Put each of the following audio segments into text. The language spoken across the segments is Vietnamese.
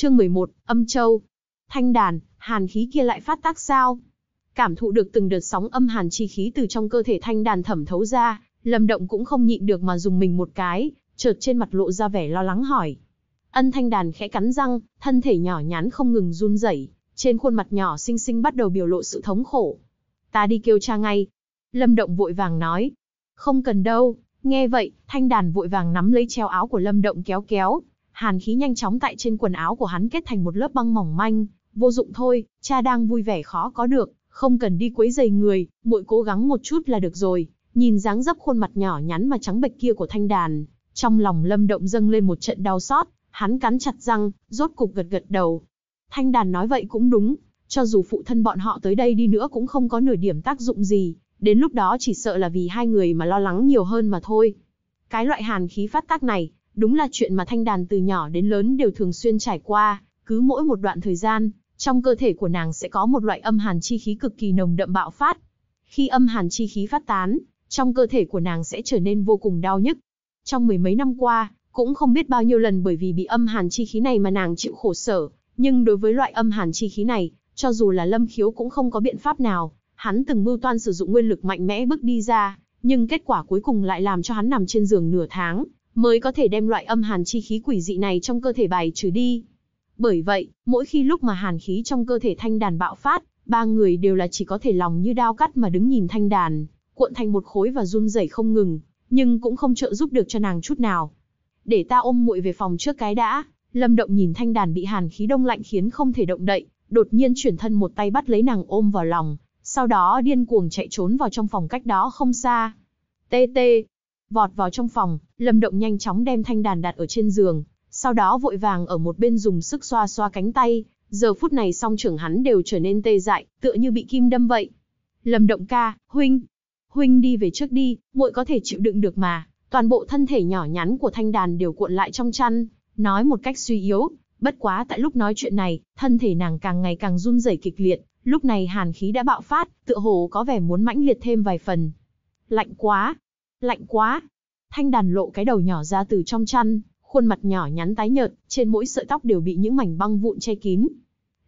Chương 11, âm châu. Thanh đàn, hàn khí kia lại phát tác sao? Cảm thụ được từng đợt sóng âm hàn chi khí từ trong cơ thể thanh đàn thẩm thấu ra, Lâm Động cũng không nhịn được mà dùng mình một cái, chợt trên mặt lộ ra vẻ lo lắng hỏi. Ân Thanh Đàn khẽ cắn răng, thân thể nhỏ nhắn không ngừng run rẩy, trên khuôn mặt nhỏ xinh xinh bắt đầu biểu lộ sự thống khổ. "Ta đi kêu cha ngay." Lâm Động vội vàng nói. "Không cần đâu." Nghe vậy, Thanh Đàn vội vàng nắm lấy treo áo của Lâm Động kéo kéo, hàn khí nhanh chóng tại trên quần áo của hắn kết thành một lớp băng mỏng manh, vô dụng thôi, cha đang vui vẻ khó có được, không cần đi quấy rầy người, muội cố gắng một chút là được rồi. Nhìn dáng dấp khuôn mặt nhỏ nhắn mà trắng bệch kia của Thanh Đàn, trong lòng Lâm Động dâng lên một trận đau xót, hắn cắn chặt răng, rốt cục gật gật đầu. Thanh Đàn nói vậy cũng đúng, cho dù phụ thân bọn họ tới đây đi nữa cũng không có nửa điểm tác dụng gì, đến lúc đó chỉ sợ là vì hai người mà lo lắng nhiều hơn mà thôi. Cái loại hàn khí phát tác này, Đúng là chuyện mà thanh đàn từ nhỏ đến lớn đều thường xuyên trải qua, cứ mỗi một đoạn thời gian, trong cơ thể của nàng sẽ có một loại âm hàn chi khí cực kỳ nồng đậm bạo phát. Khi âm hàn chi khí phát tán, trong cơ thể của nàng sẽ trở nên vô cùng đau nhức. Trong mười mấy năm qua, cũng không biết bao nhiêu lần bởi vì bị âm hàn chi khí này mà nàng chịu khổ sở, nhưng đối với loại âm hàn chi khí này, cho dù là Lâm Khiếu cũng không có biện pháp nào. Hắn từng mưu toan sử dụng nguyên lực mạnh mẽ bước đi ra, nhưng kết quả cuối cùng lại làm cho hắn nằm trên giường nửa tháng, mới có thể đem loại âm hàn chi khí quỷ dị này trong cơ thể bài trừ đi. Bởi vậy, mỗi khi lúc mà hàn khí trong cơ thể thanh đàn bạo phát, ba người đều là chỉ có thể lòng như đao cắt mà đứng nhìn thanh đàn, cuộn thành một khối và run rẩy không ngừng, nhưng cũng không trợ giúp được cho nàng chút nào. Để ta ôm muội về phòng trước cái đã, Lâm Động nhìn thanh đàn bị hàn khí đông lạnh khiến không thể động đậy, đột nhiên chuyển thân một tay bắt lấy nàng ôm vào lòng, sau đó điên cuồng chạy trốn vào trong phòng cách đó không xa. Tê tê, Vọt vào trong phòng, Lâm Động nhanh chóng đem thanh đàn đặt ở trên giường, sau đó vội vàng ở một bên dùng sức xoa xoa cánh tay, giờ phút này song trưởng hắn đều trở nên tê dại, tựa như bị kim đâm vậy. Lâm Động ca, huynh, huynh đi về trước đi, muội có thể chịu đựng được mà. Toàn bộ thân thể nhỏ nhắn của thanh đàn đều cuộn lại trong chăn, nói một cách suy yếu, bất quá tại lúc nói chuyện này, thân thể nàng càng ngày càng run rẩy kịch liệt, lúc này hàn khí đã bạo phát, tựa hồ có vẻ muốn mãnh liệt thêm vài phần. Lạnh quá, lạnh quá. Thanh đàn lộ cái đầu nhỏ ra từ trong chăn, khuôn mặt nhỏ nhắn tái nhợt, trên mỗi sợi tóc đều bị những mảnh băng vụn che kín.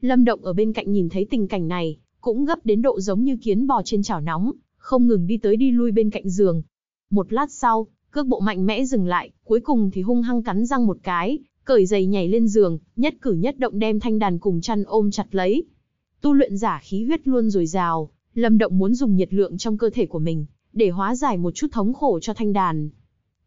Lâm Động ở bên cạnh nhìn thấy tình cảnh này, cũng gấp đến độ giống như kiến bò trên chảo nóng, không ngừng đi tới đi lui bên cạnh giường. Một lát sau, cước bộ mạnh mẽ dừng lại, cuối cùng thì hung hăng cắn răng một cái, cởi giày nhảy lên giường, nhất cử nhất động đem thanh đàn cùng chăn ôm chặt lấy. Tu luyện giả khí huyết luôn dồi dào, Lâm Động muốn dùng nhiệt lượng trong cơ thể của mình để hóa giải một chút thống khổ cho thanh đàn.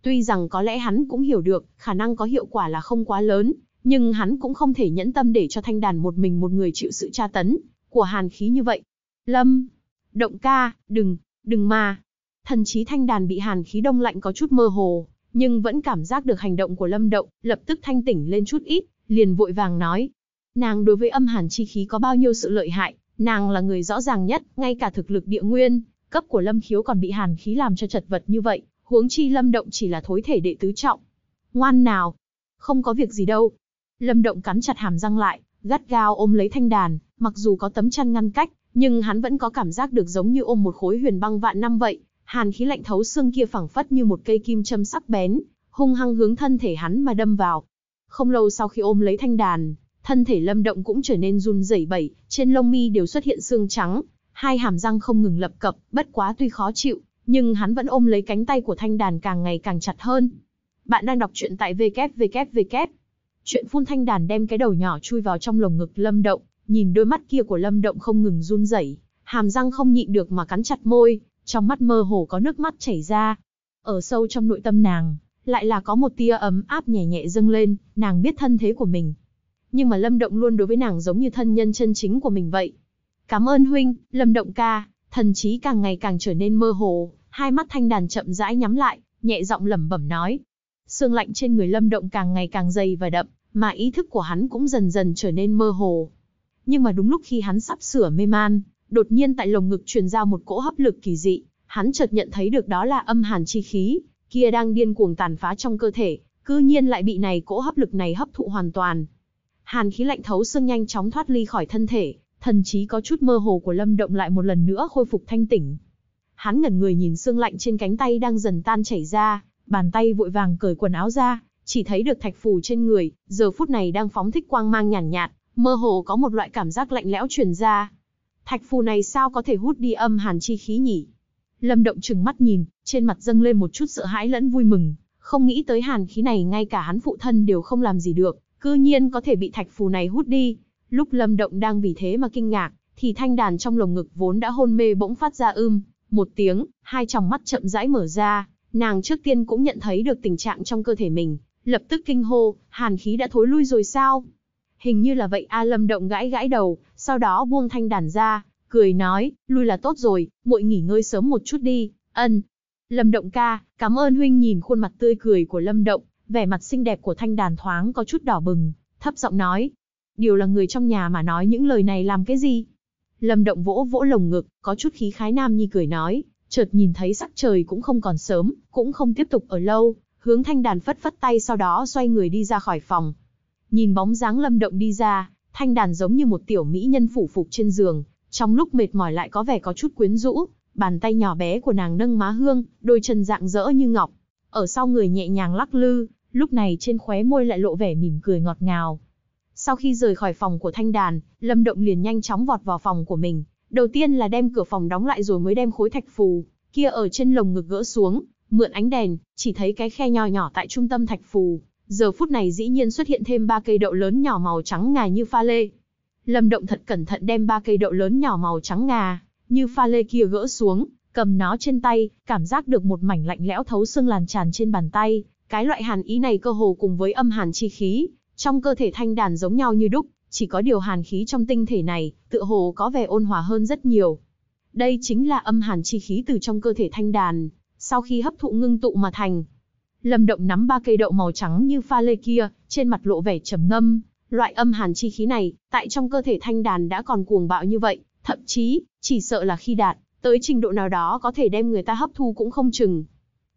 Tuy rằng có lẽ hắn cũng hiểu được, khả năng có hiệu quả là không quá lớn, nhưng hắn cũng không thể nhẫn tâm để cho thanh đàn một mình một người chịu sự tra tấn của hàn khí như vậy. Lâm, động ca, đừng, đừng mà. Thần trí thanh đàn bị hàn khí đông lạnh có chút mơ hồ, nhưng vẫn cảm giác được hành động của lâm động, lập tức thanh tỉnh lên chút ít, liền vội vàng nói. Nàng đối với âm hàn chi khí có bao nhiêu sự lợi hại, nàng là người rõ ràng nhất, ngay cả thực lực địa nguyên, cấp của Lâm Khiếu còn bị hàn khí làm cho chật vật như vậy, huống chi Lâm Động chỉ là thối thể đệ tứ trọng. Ngoan nào, không có việc gì đâu. Lâm Động cắn chặt hàm răng lại, gắt gao ôm lấy thanh đàn, mặc dù có tấm chăn ngăn cách, nhưng hắn vẫn có cảm giác được giống như ôm một khối huyền băng vạn năm vậy, hàn khí lạnh thấu xương kia phẳng phất như một cây kim châm sắc bén, hung hăng hướng thân thể hắn mà đâm vào. Không lâu sau khi ôm lấy thanh đàn, thân thể Lâm Động cũng trở nên run rẩy bẩy, trên lông mi đều xuất hiện xương trắng, hai hàm răng không ngừng lập cập, bất quá tuy khó chịu, nhưng hắn vẫn ôm lấy cánh tay của thanh đàn càng ngày càng chặt hơn. Bạn đang đọc truyện tại www. Chuyện phun thanh đàn đem cái đầu nhỏ chui vào trong lồng ngực Lâm Động, nhìn đôi mắt kia của Lâm Động không ngừng run rẩy, hàm răng không nhịn được mà cắn chặt môi, trong mắt mơ hồ có nước mắt chảy ra. Ở sâu trong nội tâm nàng, lại là có một tia ấm áp nhẹ nhẹ dâng lên, nàng biết thân thế của mình. Nhưng mà Lâm Động luôn đối với nàng giống như thân nhân chân chính của mình vậy. Cảm ơn huynh, Lâm Động ca, thần trí càng ngày càng trở nên mơ hồ, hai mắt thanh đàn chậm rãi nhắm lại, nhẹ giọng lẩm bẩm nói. Sương lạnh trên người Lâm Động càng ngày càng dày và đậm, mà ý thức của hắn cũng dần dần trở nên mơ hồ. Nhưng mà đúng lúc khi hắn sắp sửa mê man, đột nhiên tại lồng ngực truyền ra một cỗ hấp lực kỳ dị, hắn chợt nhận thấy được đó là âm hàn chi khí, kia đang điên cuồng tàn phá trong cơ thể, cư nhiên lại bị này cỗ hấp lực này hấp thụ hoàn toàn. Hàn khí lạnh thấu xương nhanh chóng thoát ly khỏi thân thể, Thần trí có chút mơ hồ của Lâm Động lại một lần nữa khôi phục thanh tỉnh. Hắn ngẩn người nhìn xương lạnh trên cánh tay đang dần tan chảy ra, bàn tay vội vàng cởi quần áo ra, chỉ thấy được thạch phù trên người, giờ phút này đang phóng thích quang mang nhàn nhạt, nhạt, mơ hồ có một loại cảm giác lạnh lẽo truyền ra. Thạch phù này sao có thể hút đi âm hàn chi khí nhỉ? Lâm Động trừng mắt nhìn, trên mặt dâng lên một chút sợ hãi lẫn vui mừng, không nghĩ tới hàn khí này ngay cả hắn phụ thân đều không làm gì được, cư nhiên có thể bị thạch phù này hút đi. Lúc Lâm Động đang vì thế mà kinh ngạc, thì thanh đàn trong lồng ngực vốn đã hôn mê bỗng phát ra ưm, một tiếng, hai tròng mắt chậm rãi mở ra, nàng trước tiên cũng nhận thấy được tình trạng trong cơ thể mình, lập tức kinh hô, hàn khí đã thối lui rồi sao? Hình như là vậy A Lâm Động gãi gãi đầu, sau đó buông thanh đàn ra, cười nói, lui là tốt rồi, muội nghỉ ngơi sớm một chút đi, ân. Lâm Động ca, cảm ơn huynh nhìn khuôn mặt tươi cười của Lâm Động, vẻ mặt xinh đẹp của thanh đàn thoáng có chút đỏ bừng, thấp giọng nói, điều là người trong nhà mà nói những lời này làm cái gì? Lâm Động vỗ vỗ lồng ngực, có chút khí khái nam nhi cười nói, chợt nhìn thấy sắc trời cũng không còn sớm, cũng không tiếp tục ở lâu, hướng Thanh Đàn phất phất tay sau đó xoay người đi ra khỏi phòng. Nhìn bóng dáng Lâm Động đi ra, Thanh Đàn giống như một tiểu mỹ nhân phủ phục trên giường, trong lúc mệt mỏi lại có vẻ có chút quyến rũ, bàn tay nhỏ bé của nàng nâng má hương, đôi chân dạng dỡ như ngọc, ở sau người nhẹ nhàng lắc lư, lúc này trên khóe môi lại lộ vẻ mỉm cười ngọt ngào, sau khi rời khỏi phòng của Thanh Đàn, Lâm Động liền nhanh chóng vọt vào phòng của mình. Đầu tiên là đem cửa phòng đóng lại rồi mới đem khối thạch phù kia ở trên lồng ngực gỡ xuống, mượn ánh đèn, chỉ thấy cái khe nho nhỏ tại trung tâm thạch phù. Giờ phút này dĩ nhiên xuất hiện thêm ba cây đậu lớn nhỏ màu trắng ngà như pha lê. Lâm Động thật cẩn thận đem ba cây đậu lớn nhỏ màu trắng ngà, như pha lê kia gỡ xuống, cầm nó trên tay, cảm giác được một mảnh lạnh lẽo thấu xương làn tràn trên bàn tay, cái loại hàn ý này cơ hồ cùng với âm hàn chi khí, trong cơ thể thanh đàn giống nhau như đúc, chỉ có điều hàn khí trong tinh thể này, tựa hồ có vẻ ôn hòa hơn rất nhiều. Đây chính là âm hàn chi khí từ trong cơ thể thanh đàn, sau khi hấp thụ ngưng tụ mà thành. Lâm Động nắm ba cây đậu màu trắng như pha lê kia, trên mặt lộ vẻ trầm ngâm, loại âm hàn chi khí này, tại trong cơ thể thanh đàn đã còn cuồng bạo như vậy, thậm chí, chỉ sợ là khi đạt tới trình độ nào đó có thể đem người ta hấp thu cũng không chừng.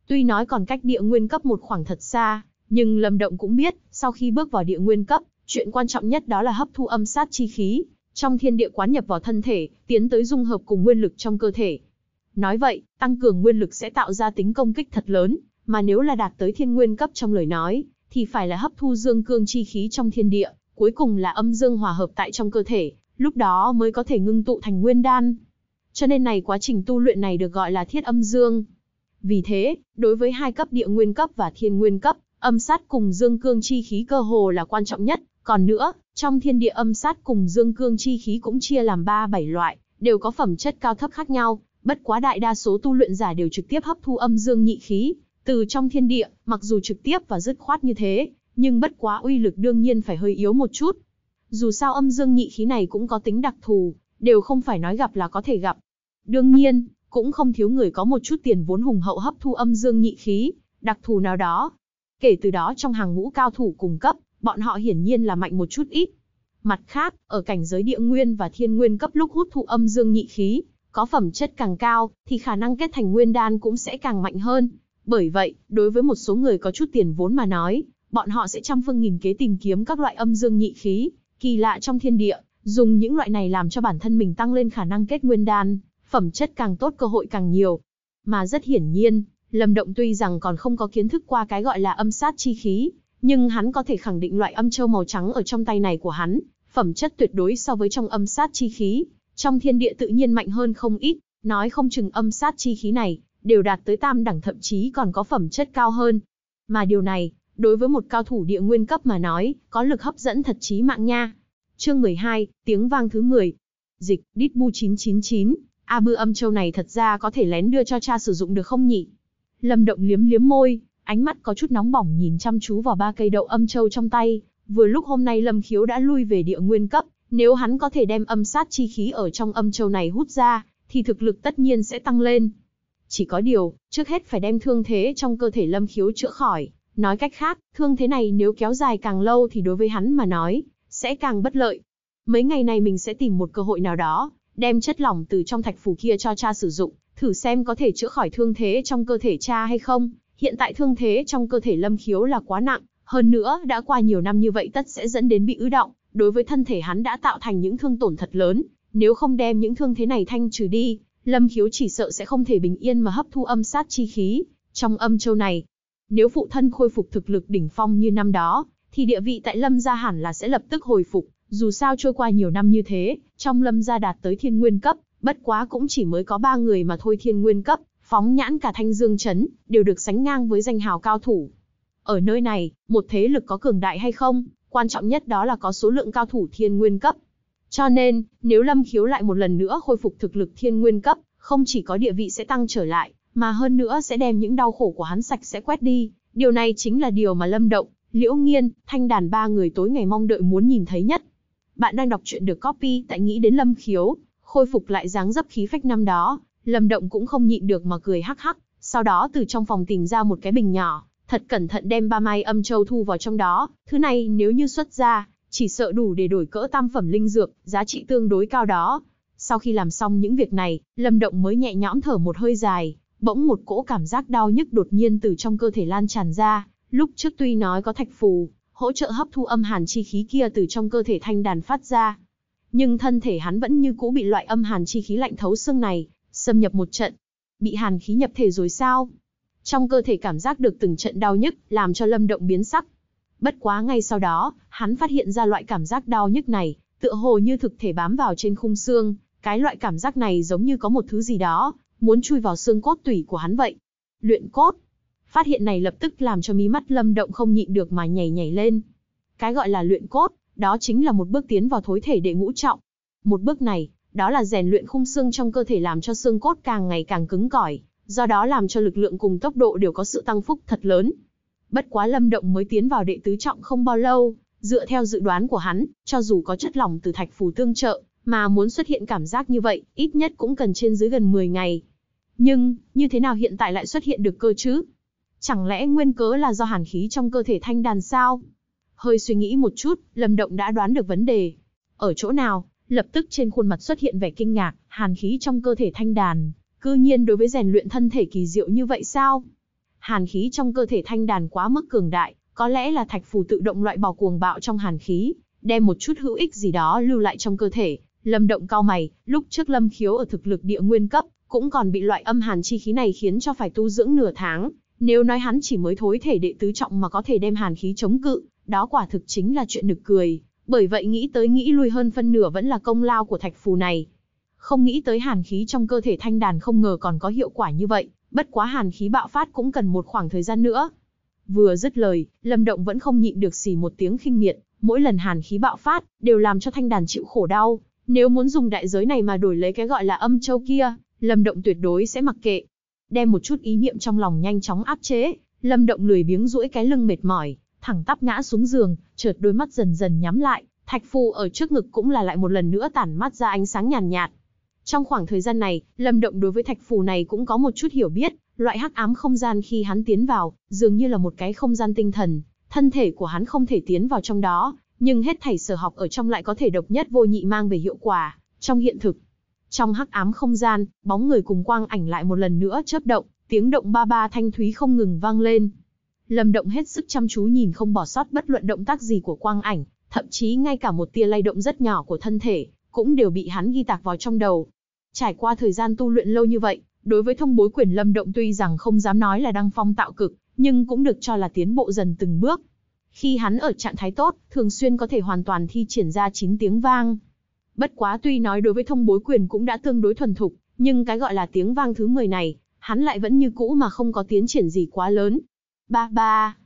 Tuy nói còn cách địa nguyên cấp một khoảng thật xa, nhưng Lâm Động cũng biết, sau khi bước vào địa nguyên cấp, chuyện quan trọng nhất đó là hấp thu âm sát chi khí, trong thiên địa quán nhập vào thân thể, tiến tới dung hợp cùng nguyên lực trong cơ thể. Nói vậy, tăng cường nguyên lực sẽ tạo ra tính công kích thật lớn, mà nếu là đạt tới thiên nguyên cấp trong lời nói, thì phải là hấp thu dương cương chi khí trong thiên địa, cuối cùng là âm dương hòa hợp tại trong cơ thể, lúc đó mới có thể ngưng tụ thành nguyên đan. Cho nên này quá trình tu luyện này được gọi là thiết âm dương. Vì thế, đối với hai cấp địa nguyên cấp và thiên nguyên cấp, Âm sát cùng dương cương chi khí cơ hồ là quan trọng nhất, còn nữa, trong thiên địa âm sát cùng dương cương chi khí cũng chia làm ba bảy loại, đều có phẩm chất cao thấp khác nhau, bất quá đại đa số tu luyện giả đều trực tiếp hấp thu âm dương nhị khí, từ trong thiên địa, mặc dù trực tiếp và dứt khoát như thế, nhưng bất quá uy lực đương nhiên phải hơi yếu một chút. Dù sao âm dương nhị khí này cũng có tính đặc thù, đều không phải nói gặp là có thể gặp. Đương nhiên, cũng không thiếu người có một chút tiền vốn hùng hậu hấp thu âm dương nhị khí, đặc thù nào đó, Kể từ đó trong hàng ngũ cao thủ cùng cấp, bọn họ hiển nhiên là mạnh một chút ít. Mặt khác, ở cảnh giới địa nguyên và thiên nguyên cấp lúc hút thụ âm dương nhị khí, có phẩm chất càng cao, thì khả năng kết thành nguyên đan cũng sẽ càng mạnh hơn. Bởi vậy, đối với một số người có chút tiền vốn mà nói, bọn họ sẽ trăm phương nghìn kế tìm kiếm các loại âm dương nhị khí, kỳ lạ trong thiên địa, dùng những loại này làm cho bản thân mình tăng lên khả năng kết nguyên đan, phẩm chất càng tốt cơ hội càng nhiều. Mà rất hiển nhiên, Lâm Động tuy rằng còn không có kiến thức qua cái gọi là âm sát chi khí, nhưng hắn có thể khẳng định loại âm châu màu trắng ở trong tay này của hắn, phẩm chất tuyệt đối so với trong âm sát chi khí, trong thiên địa tự nhiên mạnh hơn không ít, nói không chừng âm sát chi khí này đều đạt tới tam đẳng thậm chí còn có phẩm chất cao hơn. Mà điều này, đối với một cao thủ địa nguyên cấp mà nói, có lực hấp dẫn thật chí mạng nha. Chương 12, tiếng vang thứ 10. Dịch, Đít Bu 999, A Bư âm châu này thật ra có thể lén đưa cho cha sử dụng được không nhỉ? Lâm Động liếm liếm môi, ánh mắt có chút nóng bỏng nhìn chăm chú vào ba cây đậu âm châu trong tay. Vừa lúc hôm nay Lâm Khiếu đã lui về địa nguyên cấp, nếu hắn có thể đem âm sát chi khí ở trong âm châu này hút ra, thì thực lực tất nhiên sẽ tăng lên. Chỉ có điều, trước hết phải đem thương thế trong cơ thể Lâm Khiếu chữa khỏi. Nói cách khác, thương thế này nếu kéo dài càng lâu thì đối với hắn mà nói, sẽ càng bất lợi. Mấy ngày này mình sẽ tìm một cơ hội nào đó, đem chất lỏng từ trong thạch phủ kia cho cha sử dụng, thử xem có thể chữa khỏi thương thế trong cơ thể cha hay không. Hiện tại thương thế trong cơ thể Lâm Khiếu là quá nặng, hơn nữa đã qua nhiều năm như vậy tất sẽ dẫn đến bị ứ động, đối với thân thể hắn đã tạo thành những thương tổn thật lớn, nếu không đem những thương thế này thanh trừ đi, Lâm Khiếu chỉ sợ sẽ không thể bình yên mà hấp thu âm sát chi khí trong âm châu này. Nếu phụ thân khôi phục thực lực đỉnh phong như năm đó, thì địa vị tại Lâm gia hẳn là sẽ lập tức hồi phục, dù sao trôi qua nhiều năm như thế, trong Lâm gia đạt tới thiên nguyên cấp, Bất quá cũng chỉ mới có ba người mà thôi thiên nguyên cấp, phóng nhãn cả thanh dương chấn, đều được sánh ngang với danh hào cao thủ. Ở nơi này, một thế lực có cường đại hay không, quan trọng nhất đó là có số lượng cao thủ thiên nguyên cấp. Cho nên, nếu Lâm Khiếu lại một lần nữa khôi phục thực lực thiên nguyên cấp, không chỉ có địa vị sẽ tăng trở lại, mà hơn nữa sẽ đem những đau khổ của hắn sạch sẽ quét đi. Điều này chính là điều mà Lâm Động, Liễu Nghiên, Thanh Đàn ba người tối ngày mong đợi muốn nhìn thấy nhất. Bạn đang đọc truyện được copy tại nghĩ đến Lâm Khiếu, khôi phục lại dáng dấp khí phách năm đó, Lâm Động cũng không nhịn được mà cười hắc hắc, sau đó từ trong phòng tìm ra một cái bình nhỏ, thật cẩn thận đem ba mai âm châu thu vào trong đó, thứ này nếu như xuất ra, chỉ sợ đủ để đổi cỡ tam phẩm linh dược, giá trị tương đối cao đó. Sau khi làm xong những việc này, Lâm Động mới nhẹ nhõm thở một hơi dài, bỗng một cỗ cảm giác đau nhức đột nhiên từ trong cơ thể lan tràn ra, lúc trước tuy nói có thạch phù, hỗ trợ hấp thu âm hàn chi khí kia từ trong cơ thể thanh đàn phát ra, nhưng thân thể hắn vẫn như cũ bị loại âm hàn chi khí lạnh thấu xương này, xâm nhập một trận. Bị hàn khí nhập thể rồi sao? Trong cơ thể cảm giác được từng trận đau nhức, làm cho Lâm Động biến sắc. Bất quá ngay sau đó, hắn phát hiện ra loại cảm giác đau nhức này, tựa hồ như thực thể bám vào trên khung xương, cái loại cảm giác này giống như có một thứ gì đó, muốn chui vào xương cốt tủy của hắn vậy. Luyện cốt. Phát hiện này lập tức làm cho mí mắt Lâm Động không nhịn được mà nhảy nhảy lên. Cái gọi là luyện cốt, đó chính là một bước tiến vào thối thể đệ ngũ trọng. Một bước này, đó là rèn luyện khung xương trong cơ thể làm cho xương cốt càng ngày càng cứng cỏi, do đó làm cho lực lượng cùng tốc độ đều có sự tăng phúc thật lớn. Bất quá Lâm Động mới tiến vào đệ tứ trọng không bao lâu, dựa theo dự đoán của hắn, cho dù có chất lỏng từ thạch phù tương trợ, mà muốn xuất hiện cảm giác như vậy, ít nhất cũng cần trên dưới gần 10 ngày. Nhưng, như thế nào hiện tại lại xuất hiện được cơ chứ? Chẳng lẽ nguyên cớ là do hàn khí trong cơ thể thanh đàn sao? Hơi suy nghĩ một chút, Lâm Động đã đoán được vấn đề. Ở chỗ nào, lập tức trên khuôn mặt xuất hiện vẻ kinh ngạc, hàn khí trong cơ thể thanh đàn, cư nhiên đối với rèn luyện thân thể kỳ diệu như vậy sao? Hàn khí trong cơ thể thanh đàn quá mức cường đại, có lẽ là thạch phù tự động loại bỏ cuồng bạo trong hàn khí, đem một chút hữu ích gì đó lưu lại trong cơ thể. Lâm động cao mày, lúc trước lâm khiếu ở thực lực địa nguyên cấp, cũng còn bị loại âm hàn chi khí này khiến cho phải tu dưỡng nửa tháng. Nếu nói hắn chỉ mới thối thể đệ tứ trọng mà có thể đem hàn khí chống cự, đó quả thực chính là chuyện nực cười, bởi vậy nghĩ tới nghĩ lui hơn phân nửa vẫn là công lao của thạch phù này. Không nghĩ tới hàn khí trong cơ thể thanh đàn không ngờ còn có hiệu quả như vậy, bất quá hàn khí bạo phát cũng cần một khoảng thời gian nữa. Vừa dứt lời, Lâm Động vẫn không nhịn được xì một tiếng khinh miệt, mỗi lần hàn khí bạo phát đều làm cho thanh đàn chịu khổ đau, nếu muốn dùng đại giới này mà đổi lấy cái gọi là âm châu kia, Lâm Động tuyệt đối sẽ mặc kệ. Đem một chút ý niệm trong lòng nhanh chóng áp chế, Lâm Động lười biếng duỗi cái lưng mệt mỏi, thẳng tắp ngã xuống giường, chợt đôi mắt dần dần nhắm lại, thạch phù ở trước ngực cũng là lại một lần nữa tản mắt ra ánh sáng nhàn nhạt, nhạt. Trong khoảng thời gian này, Lâm Động đối với thạch phù này cũng có một chút hiểu biết, loại hắc ám không gian khi hắn tiến vào, dường như là một cái không gian tinh thần, thân thể của hắn không thể tiến vào trong đó, nhưng hết thảy sở học ở trong lại có thể độc nhất vô nhị mang về hiệu quả trong hiện thực. Trong hắc ám không gian, bóng người cùng quang ảnh lại một lần nữa chớp động, tiếng động ba ba thanh thúy không ngừng vang lên, Lâm Động hết sức chăm chú nhìn không bỏ sót bất luận động tác gì của quang ảnh, thậm chí ngay cả một tia lay động rất nhỏ của thân thể, cũng đều bị hắn ghi tạc vào trong đầu. Trải qua thời gian tu luyện lâu như vậy, đối với thông bối quyền Lâm Động tuy rằng không dám nói là đang phong tạo cực, nhưng cũng được cho là tiến bộ dần từng bước. Khi hắn ở trạng thái tốt, thường xuyên có thể hoàn toàn thi triển ra 9 tiếng vang. Bất quá tuy nói đối với thông bối quyền cũng đã tương đối thuần thục, nhưng cái gọi là tiếng vang thứ 10 này, hắn lại vẫn như cũ mà không có tiến triển gì quá lớn, Ba ba.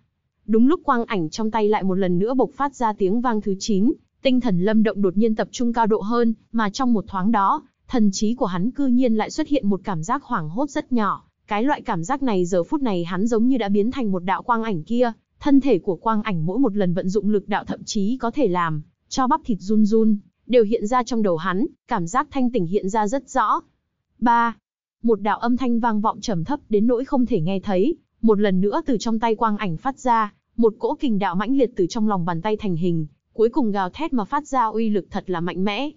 Đúng lúc quang ảnh trong tay lại một lần nữa bộc phát ra tiếng vang thứ 9, tinh thần Lâm Động đột nhiên tập trung cao độ hơn, mà trong một thoáng đó, thần trí của hắn cư nhiên lại xuất hiện một cảm giác hoảng hốt rất nhỏ. Cái loại cảm giác này giờ phút này hắn giống như đã biến thành một đạo quang ảnh kia, thân thể của quang ảnh mỗi một lần vận dụng lực đạo thậm chí có thể làm cho bắp thịt run run, đều hiện ra trong đầu hắn, cảm giác thanh tỉnh hiện ra rất rõ. 3. Một đạo âm thanh vang vọng trầm thấp đến nỗi không thể nghe thấy, một lần nữa từ trong tay quang ảnh phát ra, một cỗ kình đạo mãnh liệt từ trong lòng bàn tay thành hình, cuối cùng gào thét mà phát ra uy lực thật là mạnh mẽ.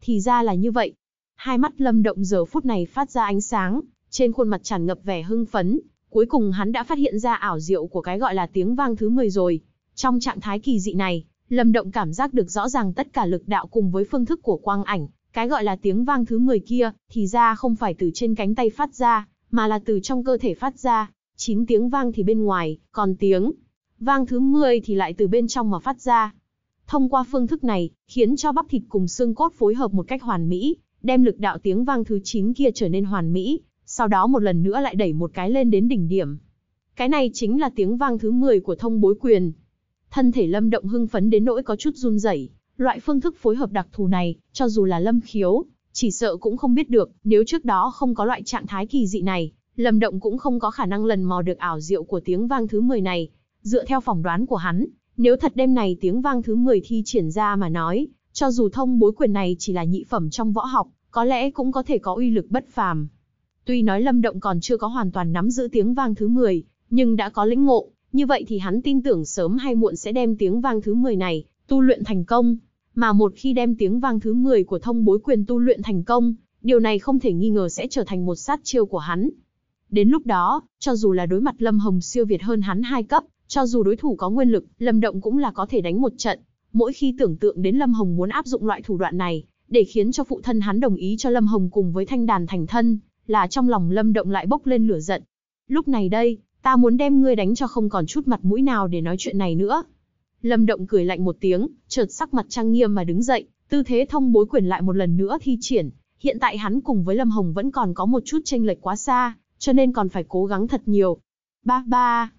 Thì ra là như vậy. Hai mắt Lâm Động giờ phút này phát ra ánh sáng, trên khuôn mặt tràn ngập vẻ hưng phấn, cuối cùng hắn đã phát hiện ra ảo diệu của cái gọi là tiếng vang thứ 10 rồi. Trong trạng thái kỳ dị này, Lâm Động cảm giác được rõ ràng tất cả lực đạo cùng với phương thức của quang ảnh, cái gọi là tiếng vang thứ 10 kia, thì ra không phải từ trên cánh tay phát ra, mà là từ trong cơ thể phát ra. 9 tiếng vang thì bên ngoài, còn tiếng vang thứ 10 thì lại từ bên trong mà phát ra. Thông qua phương thức này, khiến cho bắp thịt cùng xương cốt phối hợp một cách hoàn mỹ, đem lực đạo tiếng vang thứ 9 kia trở nên hoàn mỹ, sau đó một lần nữa lại đẩy một cái lên đến đỉnh điểm. Cái này chính là tiếng vang thứ 10 của thông bối quyền. Thân thể Lâm Động hưng phấn đến nỗi có chút run rẩy, loại phương thức phối hợp đặc thù này, cho dù là Lâm Khiếu, chỉ sợ cũng không biết được, nếu trước đó không có loại trạng thái kỳ dị này, Lâm Động cũng không có khả năng lần mò được ảo diệu của tiếng vang thứ 10 này. Dựa theo phỏng đoán của hắn, nếu thật đêm này tiếng vang thứ 10 thi triển ra mà nói, cho dù thông bối quyền này chỉ là nhị phẩm trong võ học, có lẽ cũng có thể có uy lực bất phàm. Tuy nói Lâm Động còn chưa có hoàn toàn nắm giữ tiếng vang thứ 10, nhưng đã có lĩnh ngộ, như vậy thì hắn tin tưởng sớm hay muộn sẽ đem tiếng vang thứ 10 này tu luyện thành công, mà một khi đem tiếng vang thứ 10 của thông bối quyền tu luyện thành công, điều này không thể nghi ngờ sẽ trở thành một sát chiêu của hắn, Đến lúc đó, cho dù là đối mặt Lâm Hồng siêu việt hơn hắn 2 cấp, cho dù đối thủ có nguyên lực, Lâm Động cũng là có thể đánh một trận. Mỗi khi tưởng tượng đến Lâm Hồng muốn áp dụng loại thủ đoạn này, để khiến cho phụ thân hắn đồng ý cho Lâm Hồng cùng với thanh đàn thành thân, là trong lòng Lâm Động lại bốc lên lửa giận. Lúc này đây, ta muốn đem ngươi đánh cho không còn chút mặt mũi nào để nói chuyện này nữa. Lâm Động cười lạnh một tiếng, chợt sắc mặt trang nghiêm mà đứng dậy, tư thế thông bối quyền lại một lần nữa thi triển. Hiện tại hắn cùng với Lâm Hồng vẫn còn có một chút tranh lệch quá xa, cho nên còn phải cố gắng thật nhiều. Ba ba.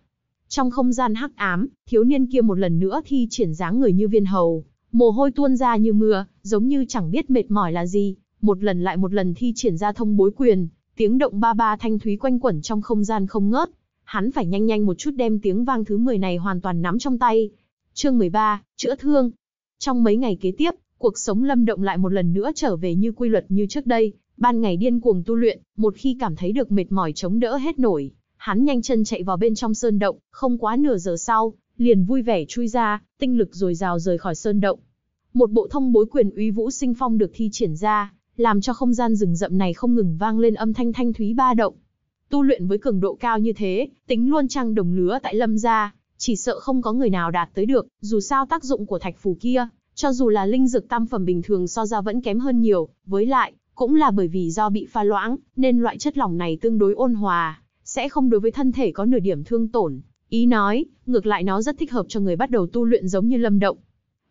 Trong không gian hắc ám, thiếu niên kia một lần nữa thi triển dáng người như viên hầu, mồ hôi tuôn ra như mưa, giống như chẳng biết mệt mỏi là gì, một lần lại một lần thi triển ra thông bối quyền, tiếng động ba ba thanh thúy quanh quẩn trong không gian không ngớt, hắn phải nhanh nhanh một chút đem tiếng vang thứ 10 này hoàn toàn nắm trong tay. Chương 13, chữa thương. Trong mấy ngày kế tiếp, cuộc sống Lâm Động lại một lần nữa trở về như quy luật như trước đây, Ban ngày điên cuồng tu luyện, một khi cảm thấy được mệt mỏi chống đỡ hết nổi, hắn nhanh chân chạy vào bên trong sơn động, không quá nửa giờ sau, liền vui vẻ chui ra, tinh lực dồi dào rời khỏi sơn động. Một bộ thông bối quyền uy vũ sinh phong được thi triển ra, làm cho không gian rừng rậm này không ngừng vang lên âm thanh thanh thúy ba động. Tu luyện với cường độ cao như thế, tính luôn trăng đồng lứa tại lâm gia, chỉ sợ không có người nào đạt tới được, dù sao tác dụng của thạch phù kia, cho dù là linh dược tam phẩm bình thường so ra vẫn kém hơn nhiều, với lại, cũng là bởi vì do bị pha loãng, nên loại chất lỏng này tương đối ôn hòa, sẽ không đối với thân thể có nửa điểm thương tổn. Ý nói, ngược lại nó rất thích hợp cho người bắt đầu tu luyện giống như Lâm Động.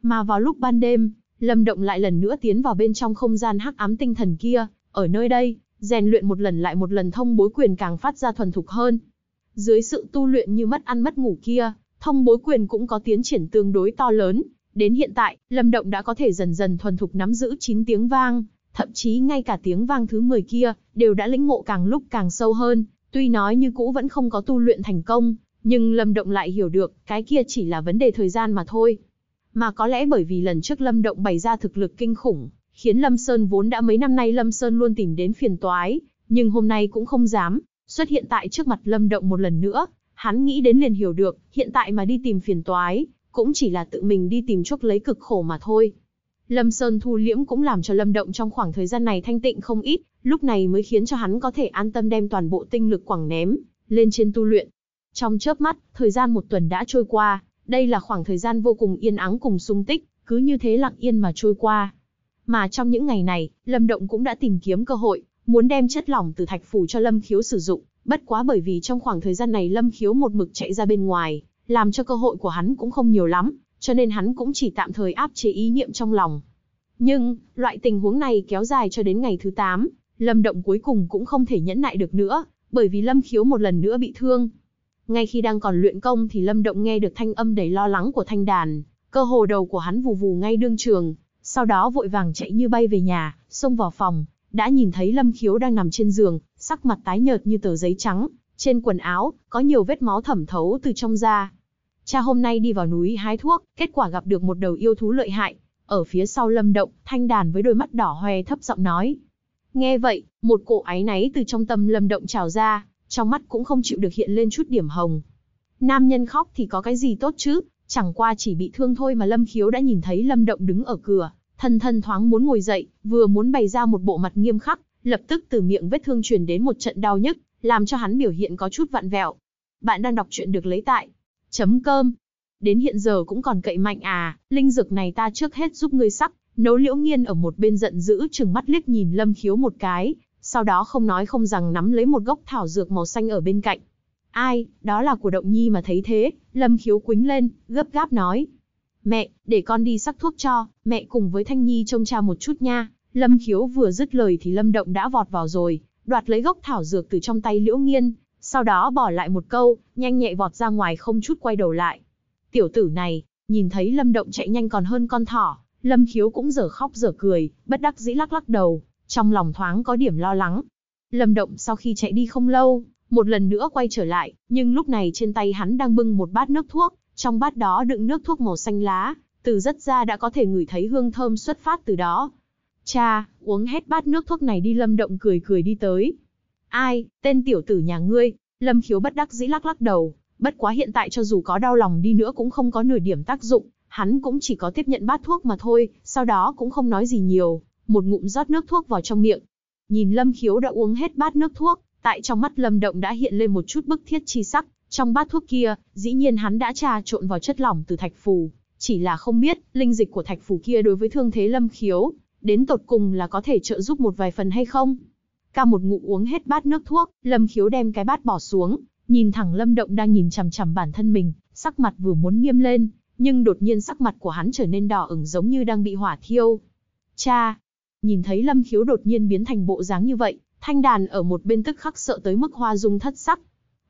Mà vào lúc ban đêm, Lâm Động lại lần nữa tiến vào bên trong không gian hắc ám tinh thần kia, ở nơi đây, rèn luyện một lần lại một lần thông bối quyền càng phát ra thuần thục hơn. Dưới sự tu luyện như mất ăn mất ngủ kia, thông bối quyền cũng có tiến triển tương đối to lớn. Đến hiện tại, Lâm Động đã có thể dần dần thuần thục nắm giữ 9 tiếng vang, thậm chí ngay cả tiếng vang thứ 10 kia, đều đã lĩnh ngộ càng lúc càng sâu hơn, tuy nói như cũ vẫn không có tu luyện thành công, nhưng Lâm Động lại hiểu được, cái kia chỉ là vấn đề thời gian mà thôi. Mà có lẽ bởi vì lần trước Lâm Động bày ra thực lực kinh khủng, khiến Lâm Sơn vốn đã mấy năm nay Lâm Sơn luôn tìm đến phiền toái, nhưng hôm nay cũng không dám, xuất hiện tại trước mặt Lâm Động một lần nữa, hắn nghĩ đến liền hiểu được, hiện tại mà đi tìm phiền toái, cũng chỉ là tự mình đi tìm chuốc lấy cực khổ mà thôi. Lâm Sơn thu liễm cũng làm cho Lâm Động trong khoảng thời gian này thanh tịnh không ít, lúc này mới khiến cho hắn có thể an tâm đem toàn bộ tinh lực quảng ném, lên trên tu luyện. Trong chớp mắt, thời gian một tuần đã trôi qua, đây là khoảng thời gian vô cùng yên ắng cùng sung tích, cứ như thế lặng yên mà trôi qua. Mà trong những ngày này, Lâm Động cũng đã tìm kiếm cơ hội, muốn đem chất lỏng từ thạch phủ cho Lâm Khiếu sử dụng, bất quá bởi vì trong khoảng thời gian này Lâm Khiếu một mực chạy ra bên ngoài, làm cho cơ hội của hắn cũng không nhiều lắm, cho nên hắn cũng chỉ tạm thời áp chế ý niệm trong lòng. Nhưng, loại tình huống này kéo dài cho đến ngày thứ 8, Lâm Động cuối cùng cũng không thể nhẫn nại được nữa, bởi vì Lâm Khiếu một lần nữa bị thương. Ngay khi đang còn luyện công thì Lâm Động nghe được thanh âm đầy lo lắng của thanh đàn, cơ hồ đầu của hắn vù vù ngay đương trường, sau đó vội vàng chạy như bay về nhà, xông vào phòng, đã nhìn thấy Lâm Khiếu đang nằm trên giường, sắc mặt tái nhợt như tờ giấy trắng, trên quần áo có nhiều vết máu thẩm thấu từ trong da. Cha hôm nay đi vào núi hái thuốc, kết quả gặp được một đầu yêu thú lợi hại. Ở phía sau lâm động, thanh đàn với đôi mắt đỏ hoe thấp giọng nói. Nghe vậy, một cổ áy náy từ trong tâm lâm động trào ra, trong mắt cũng không chịu được hiện lên chút điểm hồng. Nam nhân khóc thì có cái gì tốt chứ, chẳng qua chỉ bị thương thôi mà lâm khiếu đã nhìn thấy lâm động đứng ở cửa, thân thân thoáng muốn ngồi dậy, vừa muốn bày ra một bộ mặt nghiêm khắc, lập tức từ miệng vết thương truyền đến một trận đau nhức, làm cho hắn biểu hiện có chút vặn vẹo. Bạn đang đọc truyện được lấy tại chấm cơm. Đến hiện giờ cũng còn cậy mạnh à, linh dược này ta trước hết giúp ngươi sắc, nấu liễu nghiên ở một bên giận dữ chừng mắt liếc nhìn lâm khiếu một cái, sau đó không nói không rằng nắm lấy một gốc thảo dược màu xanh ở bên cạnh. Ai, đó là của động nhi mà thấy thế, lâm khiếu quính lên, gấp gáp nói. Mẹ, để con đi sắc thuốc cho, mẹ cùng với Thanh Nhi trông cha một chút nha. Lâm khiếu vừa dứt lời thì lâm động đã vọt vào rồi, đoạt lấy gốc thảo dược từ trong tay liễu nghiên, sau đó bỏ lại một câu, nhanh nhẹ vọt ra ngoài không chút quay đầu lại. Tiểu tử này, nhìn thấy Lâm Động chạy nhanh còn hơn con thỏ, Lâm Khiếu cũng dở khóc dở cười, bất đắc dĩ lắc lắc đầu, trong lòng thoáng có điểm lo lắng. Lâm Động sau khi chạy đi không lâu, một lần nữa quay trở lại, nhưng lúc này trên tay hắn đang bưng một bát nước thuốc, trong bát đó đựng nước thuốc màu xanh lá, từ rất ra đã có thể ngửi thấy hương thơm xuất phát từ đó. Cha, uống hết bát nước thuốc này đi Lâm Động cười cười đi tới, Ai, tên tiểu tử nhà ngươi, Lâm Khiếu bất đắc dĩ lắc lắc đầu, bất quá hiện tại cho dù có đau lòng đi nữa cũng không có nửa điểm tác dụng, hắn cũng chỉ có tiếp nhận bát thuốc mà thôi, sau đó cũng không nói gì nhiều, một ngụm rót nước thuốc vào trong miệng. Nhìn Lâm Khiếu đã uống hết bát nước thuốc, tại trong mắt Lâm Động đã hiện lên một chút bức thiết chi sắc, trong bát thuốc kia, dĩ nhiên hắn đã trà trộn vào chất lỏng từ thạch phù, chỉ là không biết, linh dịch của thạch phù kia đối với thương thế Lâm Khiếu, đến tột cùng là có thể trợ giúp một vài phần hay không. Ca một ngụ uống hết bát nước thuốc, Lâm Khiếu đem cái bát bỏ xuống, nhìn thẳng Lâm Động đang nhìn chằm chằm bản thân mình, sắc mặt vừa muốn nghiêm lên, nhưng đột nhiên sắc mặt của hắn trở nên đỏ ửng giống như đang bị hỏa thiêu. Cha! Nhìn thấy Lâm Khiếu đột nhiên biến thành bộ dáng như vậy, thanh đàn ở một bên tức khắc sợ tới mức hoa dung thất sắc.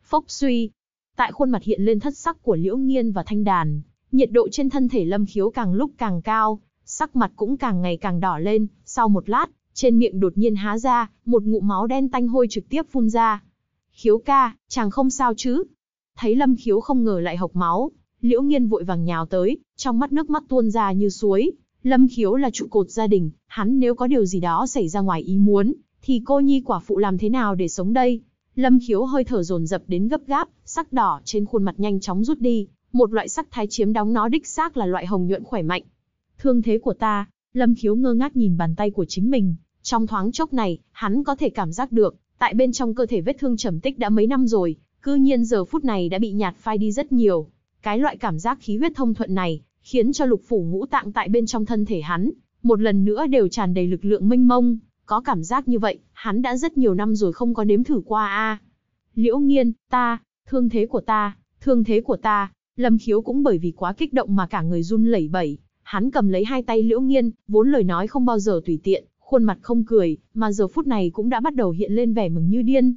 Phốc suy! Tại khuôn mặt hiện lên thất sắc của Liễu Nghiên và thanh đàn, nhiệt độ trên thân thể Lâm Khiếu càng lúc càng cao, sắc mặt cũng càng ngày càng đỏ lên, sau một lát, trên miệng đột nhiên há ra, một ngụm máu đen tanh hôi trực tiếp phun ra. Khiếu ca, chàng không sao chứ? Thấy Lâm Khiếu không ngờ lại hộc máu, Liễu Nghiên vội vàng nhào tới, trong mắt nước mắt tuôn ra như suối. Lâm Khiếu là trụ cột gia đình, hắn nếu có điều gì đó xảy ra ngoài ý muốn, thì cô nhi quả phụ làm thế nào để sống đây? Lâm Khiếu hơi thở dồn dập đến gấp gáp, sắc đỏ trên khuôn mặt nhanh chóng rút đi, một loại sắc thái chiếm đóng nó đích xác là loại hồng nhuận khỏe mạnh. Thương thế của ta, Lâm Khiếu ngơ ngác nhìn bàn tay của chính mình, trong thoáng chốc này, hắn có thể cảm giác được, tại bên trong cơ thể vết thương trầm tích đã mấy năm rồi, cư nhiên giờ phút này đã bị nhạt phai đi rất nhiều. Cái loại cảm giác khí huyết thông thuận này, khiến cho lục phủ ngũ tạng tại bên trong thân thể hắn, một lần nữa đều tràn đầy lực lượng mênh mông, có cảm giác như vậy, hắn đã rất nhiều năm rồi không có nếm thử qua a. Liễu Nghiên, ta, thương thế của ta, thương thế của ta, Lâm Khiếu cũng bởi vì quá kích động mà cả người run lẩy bẩy, hắn cầm lấy hai tay Liễu Nghiên, vốn lời nói không bao giờ tùy tiện, Khuôn mặt không cười, mà giờ phút này cũng đã bắt đầu hiện lên vẻ mừng như điên.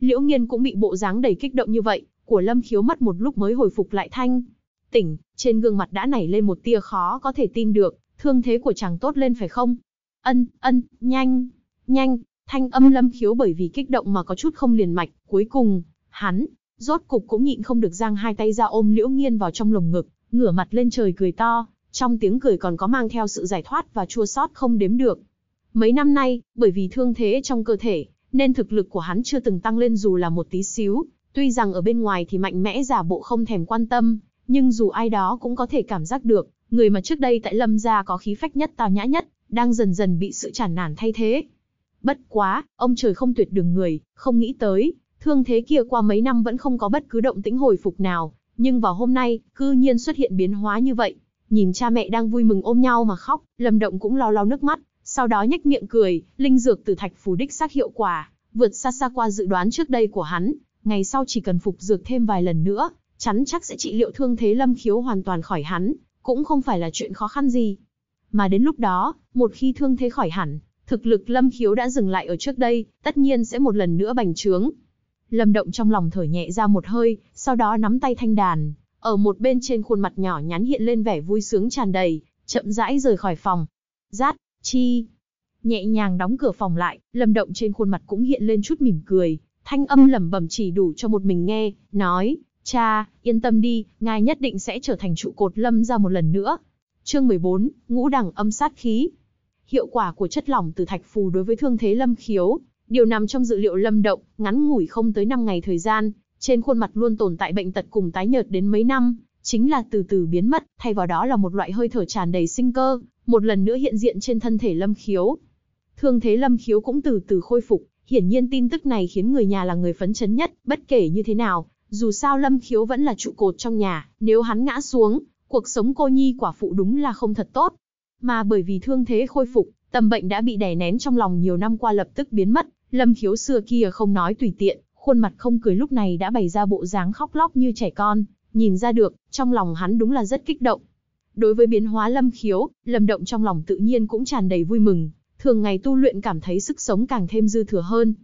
Liễu Nghiên cũng bị bộ dáng đầy kích động như vậy, của Lâm Khiếu mất một lúc mới hồi phục lại thanh. Tỉnh, trên gương mặt đã nảy lên một tia khó có thể tin được, thương thế của chàng tốt lên phải không? Ân, ân, nhanh, nhanh, thanh âm Lâm Khiếu bởi vì kích động mà có chút không liền mạch, cuối cùng, hắn, rốt cục cũng nhịn không được giang hai tay ra ôm Liễu Nghiên vào trong lồng ngực, ngửa mặt lên trời cười to, trong tiếng cười còn có mang theo sự giải thoát và chua xót không đếm được. Mấy năm nay, bởi vì thương thế trong cơ thể, nên thực lực của hắn chưa từng tăng lên dù là một tí xíu, tuy rằng ở bên ngoài thì mạnh mẽ giả bộ không thèm quan tâm, nhưng dù ai đó cũng có thể cảm giác được, người mà trước đây tại Lâm gia có khí phách nhất tào nhã nhất, đang dần dần bị sự chản nản thay thế. Bất quá, ông trời không tuyệt đường người, không nghĩ tới, thương thế kia qua mấy năm vẫn không có bất cứ động tĩnh hồi phục nào, nhưng vào hôm nay, cư nhiên xuất hiện biến hóa như vậy. Nhìn cha mẹ đang vui mừng ôm nhau mà khóc, Lâm Động cũng lo lo nước mắt, sau đó nhếch miệng cười, linh dược từ thạch phù đích xác hiệu quả, vượt xa xa qua dự đoán trước đây của hắn, ngày sau chỉ cần phục dược thêm vài lần nữa, chắn chắc sẽ trị liệu thương thế Lâm Khiếu hoàn toàn khỏi hắn, cũng không phải là chuyện khó khăn gì. Mà đến lúc đó, một khi thương thế khỏi hẳn, thực lực Lâm Khiếu đã dừng lại ở trước đây, tất nhiên sẽ một lần nữa bành trướng. Lâm Động trong lòng thở nhẹ ra một hơi, sau đó nắm tay thanh đàn, ở một bên trên khuôn mặt nhỏ nhắn hiện lên vẻ vui sướng tràn đầy, chậm rãi rời khỏi phòng. Rát, Chi. Nhẹ nhàng đóng cửa phòng lại, Lâm Động trên khuôn mặt cũng hiện lên chút mỉm cười, thanh âm lẩm bẩm chỉ đủ cho một mình nghe, nói, cha, yên tâm đi, ngài nhất định sẽ trở thành trụ cột lâm ra một lần nữa. Chương 14, ngũ đẳng âm sát khí. Hiệu quả của chất lỏng từ thạch phù đối với thương thế lâm khiếu, điều nằm trong dự liệu lâm động, ngắn ngủi không tới 5 ngày thời gian, trên khuôn mặt luôn tồn tại bệnh tật cùng tái nhợt đến mấy năm, chính là từ từ biến mất, thay vào đó là một loại hơi thở tràn đầy sinh cơ, một lần nữa hiện diện trên thân thể Lâm Khiếu. Thương thế Lâm Khiếu cũng từ từ khôi phục, hiển nhiên tin tức này khiến người nhà là người phấn chấn nhất, bất kể như thế nào, dù sao Lâm Khiếu vẫn là trụ cột trong nhà, nếu hắn ngã xuống, cuộc sống cô nhi quả phụ đúng là không thật tốt. Mà bởi vì thương thế khôi phục, tâm bệnh đã bị đè nén trong lòng nhiều năm qua lập tức biến mất, Lâm Khiếu xưa kia không nói tùy tiện, khuôn mặt không cười lúc này đã bày ra bộ dáng khóc lóc như trẻ con, nhìn ra được, trong lòng hắn đúng là rất kích động. Đối với biến hóa lâm khiếu, lâm động trong lòng tự nhiên cũng tràn đầy vui mừng, thường ngày tu luyện cảm thấy sức sống càng thêm dư thừa hơn.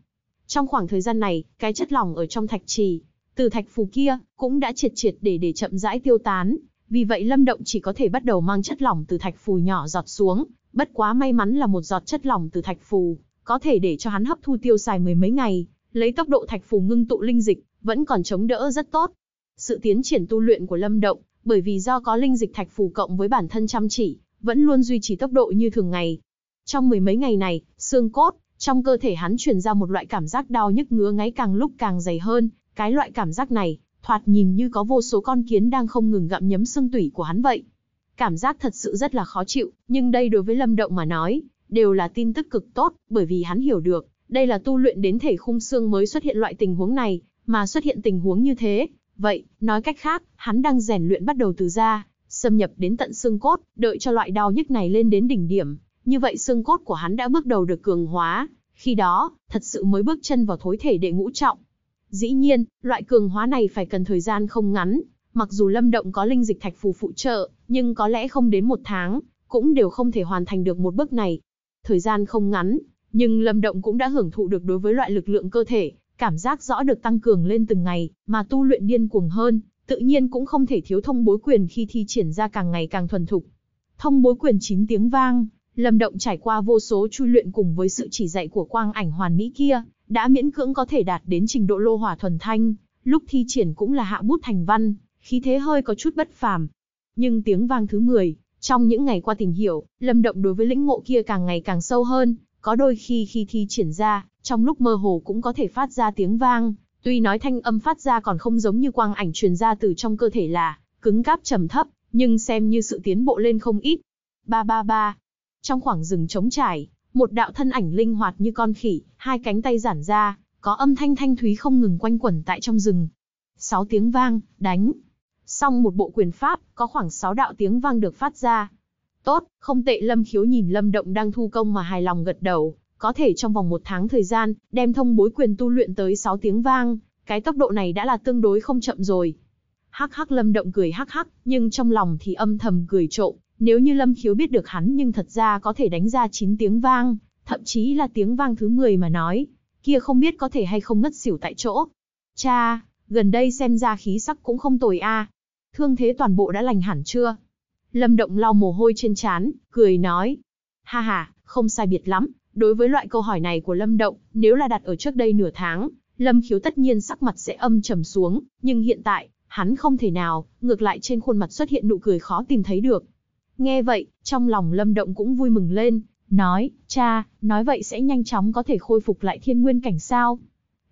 Trong khoảng thời gian này, cái chất lỏng ở trong thạch trì, từ thạch phù kia, cũng đã triệt triệt để để chậm rãi tiêu tán, vì vậy lâm động chỉ có thể bắt đầu mang chất lỏng từ thạch phù nhỏ giọt xuống, bất quá may mắn là một giọt chất lỏng từ thạch phù, có thể để cho hắn hấp thu tiêu xài mười mấy ngày, lấy tốc độ thạch phù ngưng tụ linh dịch, vẫn còn chống đỡ rất tốt. Sự tiến triển tu luyện của Lâm Động bởi vì do có linh dịch thạch phù cộng với bản thân chăm chỉ, vẫn luôn duy trì tốc độ như thường ngày. Trong mười mấy ngày này, xương cốt trong cơ thể hắn truyền ra một loại cảm giác đau nhức ngứa ngáy càng lúc càng dày hơn, cái loại cảm giác này, thoạt nhìn như có vô số con kiến đang không ngừng gặm nhấm xương tủy của hắn vậy. Cảm giác thật sự rất là khó chịu, nhưng đây đối với Lâm Động mà nói, đều là tin tức cực tốt, bởi vì hắn hiểu được, đây là tu luyện đến thể khung xương mới xuất hiện loại tình huống này, mà xuất hiện tình huống như thế, Vậy, nói cách khác, hắn đang rèn luyện bắt đầu từ da, xâm nhập đến tận xương cốt, đợi cho loại đau nhức này lên đến đỉnh điểm. Như vậy xương cốt của hắn đã bước đầu được cường hóa, khi đó, thật sự mới bước chân vào thối thể đệ ngũ trọng. Dĩ nhiên, loại cường hóa này phải cần thời gian không ngắn, mặc dù lâm động có linh dịch thạch phù phụ trợ, nhưng có lẽ không đến một tháng, cũng đều không thể hoàn thành được một bước này. Thời gian không ngắn, nhưng lâm động cũng đã hưởng thụ được đối với loại lực lượng cơ thể Cảm giác rõ được tăng cường lên từng ngày, mà tu luyện điên cuồng hơn, tự nhiên cũng không thể thiếu thông bối quyền khi thi triển ra càng ngày càng thuần thục. Thông bối quyền 9 tiếng vang, Lâm Động trải qua vô số chu luyện cùng với sự chỉ dạy của quang ảnh hoàn mỹ kia, đã miễn cưỡng có thể đạt đến trình độ lô hỏa thuần thanh, lúc thi triển cũng là hạ bút thành văn, khí thế hơi có chút bất phàm. Nhưng tiếng vang thứ 10, trong những ngày qua tìm hiểu, Lâm Động đối với lĩnh ngộ kia càng ngày càng sâu hơn, có đôi khi khi thi triển ra, trong lúc mơ hồ cũng có thể phát ra tiếng vang, tuy nói thanh âm phát ra còn không giống như quang ảnh truyền ra từ trong cơ thể là cứng cáp trầm thấp, nhưng xem như sự tiến bộ lên không ít. Ba ba ba. Trong khoảng rừng trống trải, một đạo thân ảnh linh hoạt như con khỉ, hai cánh tay giản ra, có âm thanh thanh thúy không ngừng quanh quẩn tại trong rừng. Sáu tiếng vang, đánh. Xong một bộ quyền pháp, có khoảng sáu đạo tiếng vang được phát ra. Tốt, không tệ Lâm Khiếu nhìn Lâm Động đang thu công mà hài lòng gật đầu, có thể trong vòng một tháng thời gian, đem thông bối quyền tu luyện tới 6 tiếng vang, cái tốc độ này đã là tương đối không chậm rồi. Hắc hắc lâm động cười hắc hắc, nhưng trong lòng thì âm thầm cười trộm, nếu như lâm khiếu biết được hắn nhưng thật ra có thể đánh ra 9 tiếng vang, thậm chí là tiếng vang thứ 10 mà nói, kia không biết có thể hay không ngất xỉu tại chỗ. Cha, gần đây xem ra khí sắc cũng không tồi a. Thương thế toàn bộ đã lành hẳn chưa? Lâm Động lau mồ hôi trên trán, cười nói. Ha ha, không sai biệt lắm, Đối với loại câu hỏi này của Lâm Động, nếu là đặt ở trước đây nửa tháng, Lâm Khiếu tất nhiên sắc mặt sẽ âm trầm xuống, nhưng hiện tại, hắn không thể nào, ngược lại trên khuôn mặt xuất hiện nụ cười khó tìm thấy được. Nghe vậy, trong lòng Lâm Động cũng vui mừng lên, nói, cha, nói vậy sẽ nhanh chóng có thể khôi phục lại thiên nguyên cảnh sao.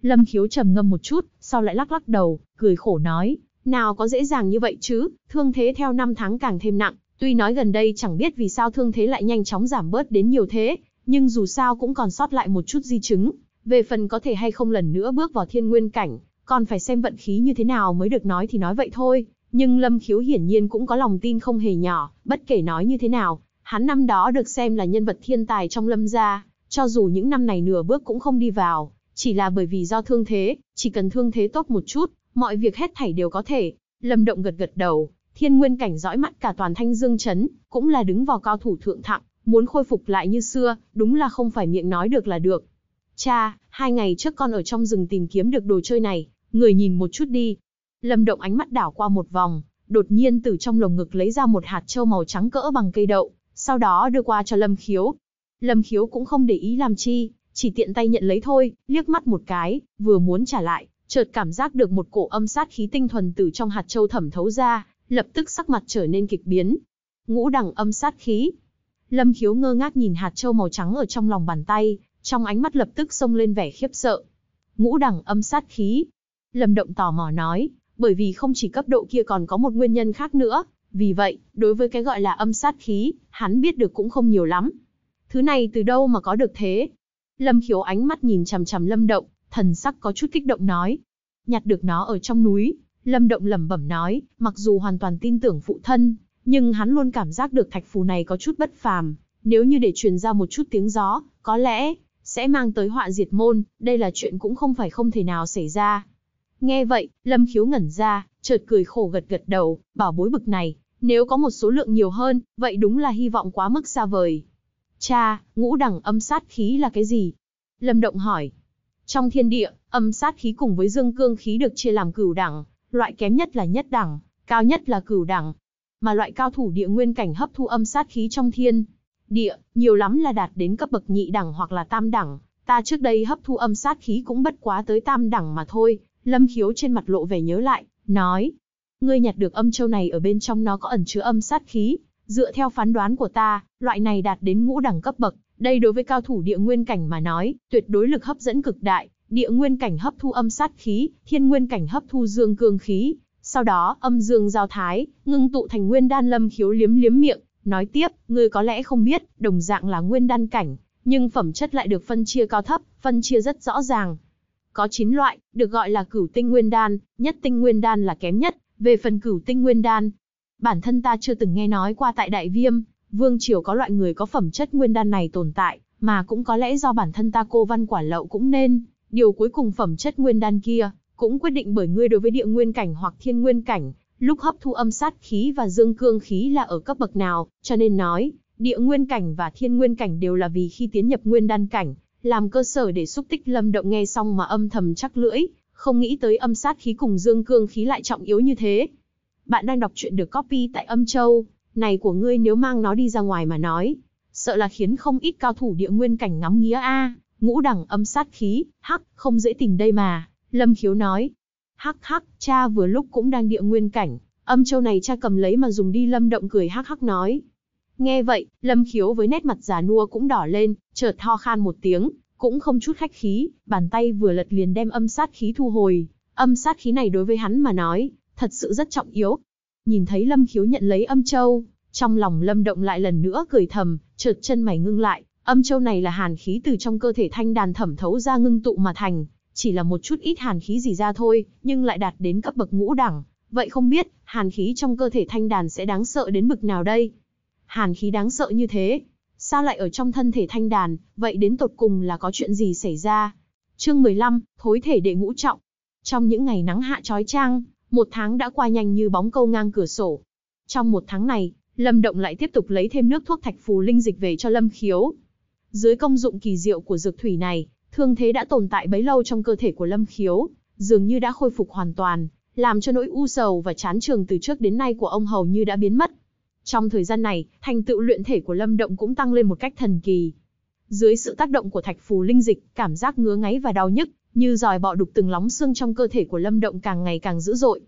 Lâm Khiếu trầm ngâm một chút, sau lại lắc lắc đầu, cười khổ nói, nào có dễ dàng như vậy chứ, thương thế theo năm tháng càng thêm nặng, tuy nói gần đây chẳng biết vì sao thương thế lại nhanh chóng giảm bớt đến nhiều thế, nhưng dù sao cũng còn sót lại một chút di chứng, về phần có thể hay không lần nữa bước vào thiên nguyên cảnh, còn phải xem vận khí như thế nào mới được nói thì nói vậy thôi, nhưng Lâm Khiếu hiển nhiên cũng có lòng tin không hề nhỏ, bất kể nói như thế nào, hắn năm đó được xem là nhân vật thiên tài trong Lâm gia, cho dù những năm này nửa bước cũng không đi vào, chỉ là bởi vì do thương thế, chỉ cần thương thế tốt một chút, mọi việc hết thảy đều có thể. Lâm Động gật gật đầu, thiên nguyên cảnh dõi mắt cả toàn thanh dương chấn, cũng là đứng vào cao thủ thượng thặng, Muốn khôi phục lại như xưa, đúng là không phải miệng nói được là được. Cha, hai ngày trước con ở trong rừng tìm kiếm được đồ chơi này, người nhìn một chút đi. Lâm động ánh mắt đảo qua một vòng, đột nhiên từ trong lồng ngực lấy ra một hạt trâu màu trắng cỡ bằng cây đậu, sau đó đưa qua cho Lâm Khiếu. Lâm Khiếu cũng không để ý làm chi, chỉ tiện tay nhận lấy thôi, liếc mắt một cái, vừa muốn trả lại, chợt cảm giác được một cổ âm sát khí tinh thuần từ trong hạt châu thẩm thấu ra, lập tức sắc mặt trở nên kịch biến. Ngũ đẳng âm sát khí, Lâm Khiếu ngơ ngác nhìn hạt châu màu trắng ở trong lòng bàn tay, trong ánh mắt lập tức xông lên vẻ khiếp sợ. Ngũ đẳng âm sát khí. Lâm Động tò mò nói, bởi vì không chỉ cấp độ kia còn có một nguyên nhân khác nữa, vì vậy, đối với cái gọi là âm sát khí, hắn biết được cũng không nhiều lắm. Thứ này từ đâu mà có được thế? Lâm Khiếu ánh mắt nhìn chằm chằm Lâm Động, thần sắc có chút kích động nói. Nhặt được nó ở trong núi, Lâm Động lẩm bẩm nói, mặc dù hoàn toàn tin tưởng phụ thân, nhưng hắn luôn cảm giác được thạch phù này có chút bất phàm, nếu như để truyền ra một chút tiếng gió, có lẽ sẽ mang tới họa diệt môn, đây là chuyện cũng không phải không thể nào xảy ra. Nghe vậy, Lâm Khiếu ngẩn ra, chợt cười khổ gật gật đầu, bảo bối bực này, nếu có một số lượng nhiều hơn, vậy đúng là hy vọng quá mức xa vời. Cha, ngũ đẳng âm sát khí là cái gì? Lâm Động hỏi. Trong thiên địa, âm sát khí cùng với dương cương khí được chia làm cửu đẳng, loại kém nhất là nhất đẳng, cao nhất là cửu đẳng, mà loại cao thủ địa nguyên cảnh hấp thu âm sát khí trong thiên, địa, nhiều lắm là đạt đến cấp bậc nhị đẳng hoặc là tam đẳng, ta trước đây hấp thu âm sát khí cũng bất quá tới tam đẳng mà thôi, Lâm Khiếu trên mặt lộ vẻ nhớ lại, nói, ngươi nhặt được âm châu này ở bên trong nó có ẩn chứa âm sát khí, dựa theo phán đoán của ta, loại này đạt đến ngũ đẳng cấp bậc, đây đối với cao thủ địa nguyên cảnh mà nói, tuyệt đối lực hấp dẫn cực đại, địa nguyên cảnh hấp thu âm sát khí, thiên nguyên cảnh hấp thu dương cương khí, sau đó, âm dương giao thái, ngưng tụ thành nguyên đan lâm khiếu liếm liếm miệng, nói tiếp, ngươi có lẽ không biết, đồng dạng là nguyên đan cảnh, nhưng phẩm chất lại được phân chia cao thấp, phân chia rất rõ ràng. Có chín loại, được gọi là cửu tinh nguyên đan, nhất tinh nguyên đan là kém nhất, về phần cửu tinh nguyên đan, bản thân ta chưa từng nghe nói qua tại Đại Viêm, Vương Triều có loại người có phẩm chất nguyên đan này tồn tại, mà cũng có lẽ do bản thân ta cô văn quả lậu cũng nên, điều cuối cùng phẩm chất nguyên đan kia, cũng quyết định bởi ngươi đối với địa nguyên cảnh hoặc thiên nguyên cảnh, lúc hấp thu âm sát khí và dương cương khí là ở cấp bậc nào, cho nên nói, địa nguyên cảnh và thiên nguyên cảnh đều là vì khi tiến nhập nguyên đan cảnh, làm cơ sở để xúc tích lâm động nghe xong mà âm thầm chắc lưỡi, không nghĩ tới âm sát khí cùng dương cương khí lại trọng yếu như thế. Bạn đang đọc truyện được copy tại âm châu, này của ngươi nếu mang nó đi ra ngoài mà nói, sợ là khiến không ít cao thủ địa nguyên cảnh ngắm nghía a, ngũ đẳng âm sát khí, hắc, không dễ tìm đây mà. Lâm khiếu nói. Hắc hắc, cha vừa lúc cũng đang địa nguyên cảnh, âm châu này cha cầm lấy mà dùng đi lâm động cười hắc hắc nói. Nghe vậy, lâm khiếu với nét mặt già nua cũng đỏ lên, chợt ho khan một tiếng, cũng không chút khách khí, bàn tay vừa lật liền đem âm sát khí thu hồi. Âm sát khí này đối với hắn mà nói, thật sự rất trọng yếu. Nhìn thấy lâm khiếu nhận lấy âm châu, trong lòng lâm động lại lần nữa cười thầm, chợt chân mày ngưng lại, âm châu này là hàn khí từ trong cơ thể thanh đàn thẩm thấu ra ngưng tụ mà thành, chỉ là một chút ít hàn khí gì ra thôi, nhưng lại đạt đến cấp bậc ngũ đẳng, vậy không biết, hàn khí trong cơ thể thanh đàn sẽ đáng sợ đến bực nào đây? Hàn khí đáng sợ như thế, sao lại ở trong thân thể thanh đàn, vậy đến tột cùng là có chuyện gì xảy ra? Chương 15, Thối thể đệ ngũ trọng. Trong những ngày nắng hạ trói trang, một tháng đã qua nhanh như bóng câu ngang cửa sổ. Trong một tháng này, Lâm Động lại tiếp tục lấy thêm nước thuốc thạch phù linh dịch về cho Lâm Khiếu. Dưới công dụng kỳ diệu của dược thủy này, Thương thế đã tồn tại bấy lâu trong cơ thể của Lâm Khiếu, dường như đã khôi phục hoàn toàn, làm cho nỗi u sầu và chán trường từ trước đến nay của ông hầu như đã biến mất. Trong thời gian này, thành tựu luyện thể của Lâm Động cũng tăng lên một cách thần kỳ. Dưới sự tác động của thạch phù linh dịch, cảm giác ngứa ngáy và đau nhức, như dòi bọ đục từng lóng xương trong cơ thể của Lâm Động càng ngày càng dữ dội.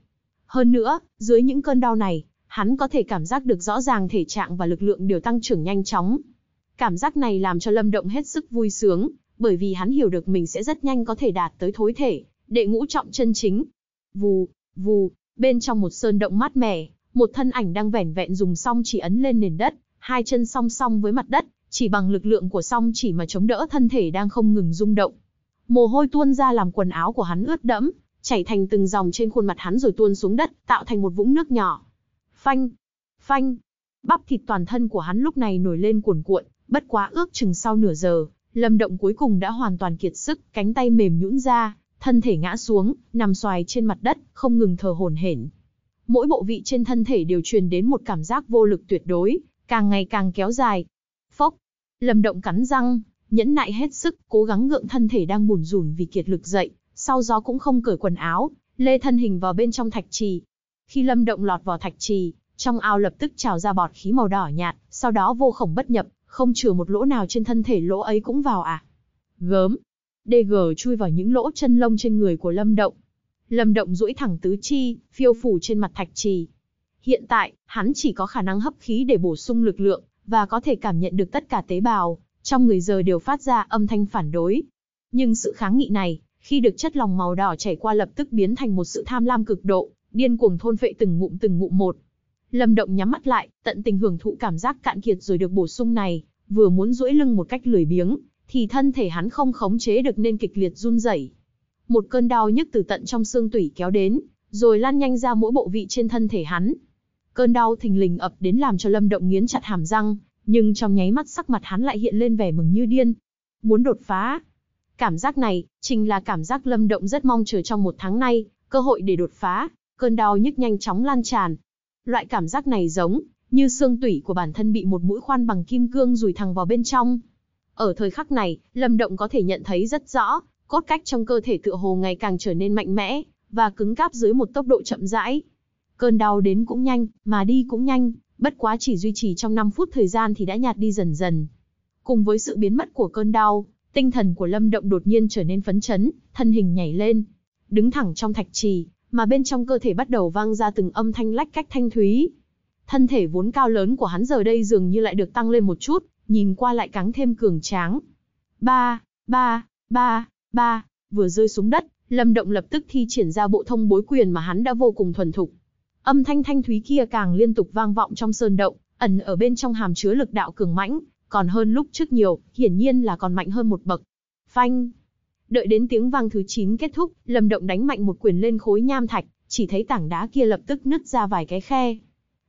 Hơn nữa, dưới những cơn đau này, hắn có thể cảm giác được rõ ràng thể trạng và lực lượng đều tăng trưởng nhanh chóng. Cảm giác này làm cho Lâm Động hết sức vui sướng, bởi vì hắn hiểu được mình sẽ rất nhanh có thể đạt tới thối thể, đệ ngũ trọng chân chính. Vù, vù, bên trong một sơn động mát mẻ, một thân ảnh đang vẻn vẹn dùng song chỉ ấn lên nền đất, hai chân song song với mặt đất, chỉ bằng lực lượng của song chỉ mà chống đỡ thân thể đang không ngừng rung động. Mồ hôi tuôn ra làm quần áo của hắn ướt đẫm, chảy thành từng dòng trên khuôn mặt hắn rồi tuôn xuống đất, tạo thành một vũng nước nhỏ. Phanh, phanh, bắp thịt toàn thân của hắn lúc này nổi lên cuồn cuộn, bất quá ước chừng sau nửa giờ, Lâm Động cuối cùng đã hoàn toàn kiệt sức, cánh tay mềm nhũn ra, thân thể ngã xuống, nằm xoài trên mặt đất, không ngừng thở hổn hển. Mỗi bộ vị trên thân thể đều truyền đến một cảm giác vô lực tuyệt đối, càng ngày càng kéo dài. Phốc, Lâm Động cắn răng, nhẫn nại hết sức, cố gắng ngượng thân thể đang bùn rủn vì kiệt lực dậy, sau gió cũng không cởi quần áo, lê thân hình vào bên trong thạch trì. Khi Lâm Động lọt vào thạch trì, trong ao lập tức trào ra bọt khí màu đỏ nhạt, sau đó vô khổng bất nhập, không chừa một lỗ nào trên thân thể lỗ ấy cũng vào à. Gớm. DG chui vào những lỗ chân lông trên người của Lâm Động. Lâm Động duỗi thẳng tứ chi, phiêu phủ trên mặt thạch trì. Hiện tại, hắn chỉ có khả năng hấp khí để bổ sung lực lượng, và có thể cảm nhận được tất cả tế bào, trong người giờ đều phát ra âm thanh phản đối. Nhưng sự kháng nghị này, khi được chất lòng màu đỏ chảy qua lập tức biến thành một sự tham lam cực độ, điên cuồng thôn phệ từng ngụm từng ngụm một, Lâm Động nhắm mắt lại, tận tình hưởng thụ cảm giác cạn kiệt rồi được bổ sung này, vừa muốn duỗi lưng một cách lười biếng, thì thân thể hắn không khống chế được nên kịch liệt run rẩy. Một cơn đau nhức từ tận trong xương tủy kéo đến, rồi lan nhanh ra mỗi bộ vị trên thân thể hắn. Cơn đau thình lình ập đến làm cho Lâm Động nghiến chặt hàm răng, nhưng trong nháy mắt sắc mặt hắn lại hiện lên vẻ mừng như điên. Muốn đột phá. Cảm giác này, chính là cảm giác Lâm Động rất mong chờ trong một tháng nay, cơ hội để đột phá. Cơn đau nhức nhanh chóng lan tràn, Loại cảm giác này giống như xương tủy của bản thân bị một mũi khoan bằng kim cương rùi thẳng vào bên trong. Ở thời khắc này, Lâm Động có thể nhận thấy rất rõ, cốt cách trong cơ thể tựa hồ ngày càng trở nên mạnh mẽ và cứng cáp dưới một tốc độ chậm rãi. Cơn đau đến cũng nhanh, mà đi cũng nhanh, bất quá chỉ duy trì trong 5 phút thời gian thì đã nhạt đi dần dần. Cùng với sự biến mất của cơn đau, tinh thần của Lâm Động đột nhiên trở nên phấn chấn, thân hình nhảy lên, đứng thẳng trong thạch trì, mà bên trong cơ thể bắt đầu vang ra từng âm thanh lách cách thanh thúy. Thân thể vốn cao lớn của hắn giờ đây dường như lại được tăng lên một chút, nhìn qua lại càng thêm cường tráng. Ba, ba, ba, ba, vừa rơi xuống đất, Lâm Động lập tức thi triển ra bộ thông bối quyền mà hắn đã vô cùng thuần thục. Âm thanh thanh thúy kia càng liên tục vang vọng trong sơn động, ẩn ở bên trong hàm chứa lực đạo cường mãnh, còn hơn lúc trước nhiều, hiển nhiên là còn mạnh hơn một bậc. Phanh, Đợi đến tiếng vang thứ 9 kết thúc, Lâm Động đánh mạnh một quyền lên khối nham thạch, chỉ thấy tảng đá kia lập tức nứt ra vài cái khe.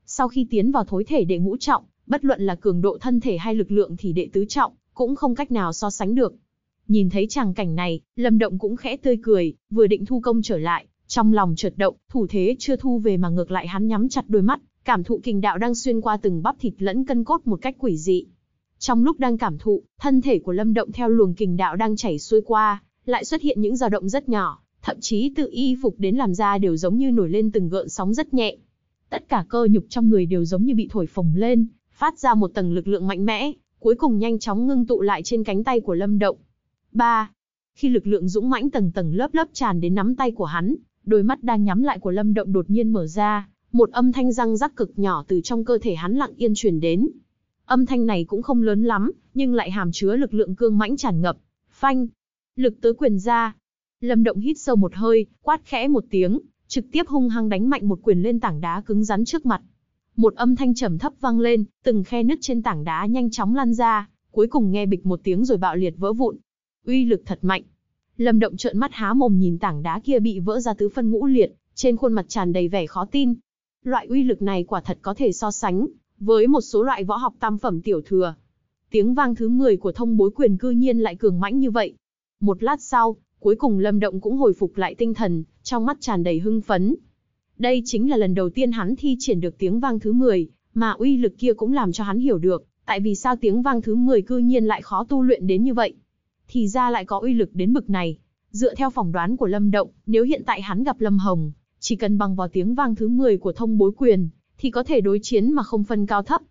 Sau khi tiến vào thối thể đệ ngũ trọng, bất luận là cường độ thân thể hay lực lượng thì đệ tứ trọng cũng không cách nào so sánh được. Nhìn thấy tràng cảnh này, Lâm Động cũng khẽ tươi cười, vừa định thu công trở lại, trong lòng chợt động, thủ thế chưa thu về mà ngược lại hắn nhắm chặt đôi mắt, cảm thụ kình đạo đang xuyên qua từng bắp thịt lẫn cân cốt một cách quỷ dị. Trong lúc đang cảm thụ, thân thể của Lâm Động theo luồng kình đạo đang chảy xuôi qua, lại xuất hiện những dao động rất nhỏ, thậm chí tự y phục đến làm ra đều giống như nổi lên từng gợn sóng rất nhẹ. Tất cả cơ nhục trong người đều giống như bị thổi phồng lên, phát ra một tầng lực lượng mạnh mẽ, cuối cùng nhanh chóng ngưng tụ lại trên cánh tay của Lâm Động. 3. Khi lực lượng dũng mãnh tầng tầng lớp lớp tràn đến nắm tay của hắn, đôi mắt đang nhắm lại của Lâm Động đột nhiên mở ra, một âm thanh răng rắc cực nhỏ từ trong cơ thể hắn lặng yên truyền đến. Âm thanh này cũng không lớn lắm, nhưng lại hàm chứa lực lượng cương mãnh tràn ngập. Phanh, lực tới quyền ra. Lâm Động hít sâu một hơi, quát khẽ một tiếng, trực tiếp hung hăng đánh mạnh một quyền lên tảng đá cứng rắn trước mặt. Một âm thanh trầm thấp vang lên, từng khe nứt trên tảng đá nhanh chóng lan ra, cuối cùng nghe bịch một tiếng rồi bạo liệt vỡ vụn. Uy lực thật mạnh. Lâm Động trợn mắt há mồm nhìn tảng đá kia bị vỡ ra tứ phân ngũ liệt, trên khuôn mặt tràn đầy vẻ khó tin. Loại uy lực này quả thật có thể so sánh với một số loại võ học tam phẩm tiểu thừa. Tiếng vang thứ 10 của thông bối quyền cư nhiên lại cường mãnh như vậy, một lát sau, cuối cùng Lâm Động cũng hồi phục lại tinh thần, trong mắt tràn đầy hưng phấn. Đây chính là lần đầu tiên hắn thi triển được tiếng vang thứ 10, mà uy lực kia cũng làm cho hắn hiểu được, tại vì sao tiếng vang thứ 10 cư nhiên lại khó tu luyện đến như vậy. Thì ra lại có uy lực đến bực này. Dựa theo phỏng đoán của Lâm Động, nếu hiện tại hắn gặp Lâm Hồng, chỉ cần bằng vào tiếng vang thứ 10 của thông bối quyền, thì có thể đối chiến mà không phân cao thấp.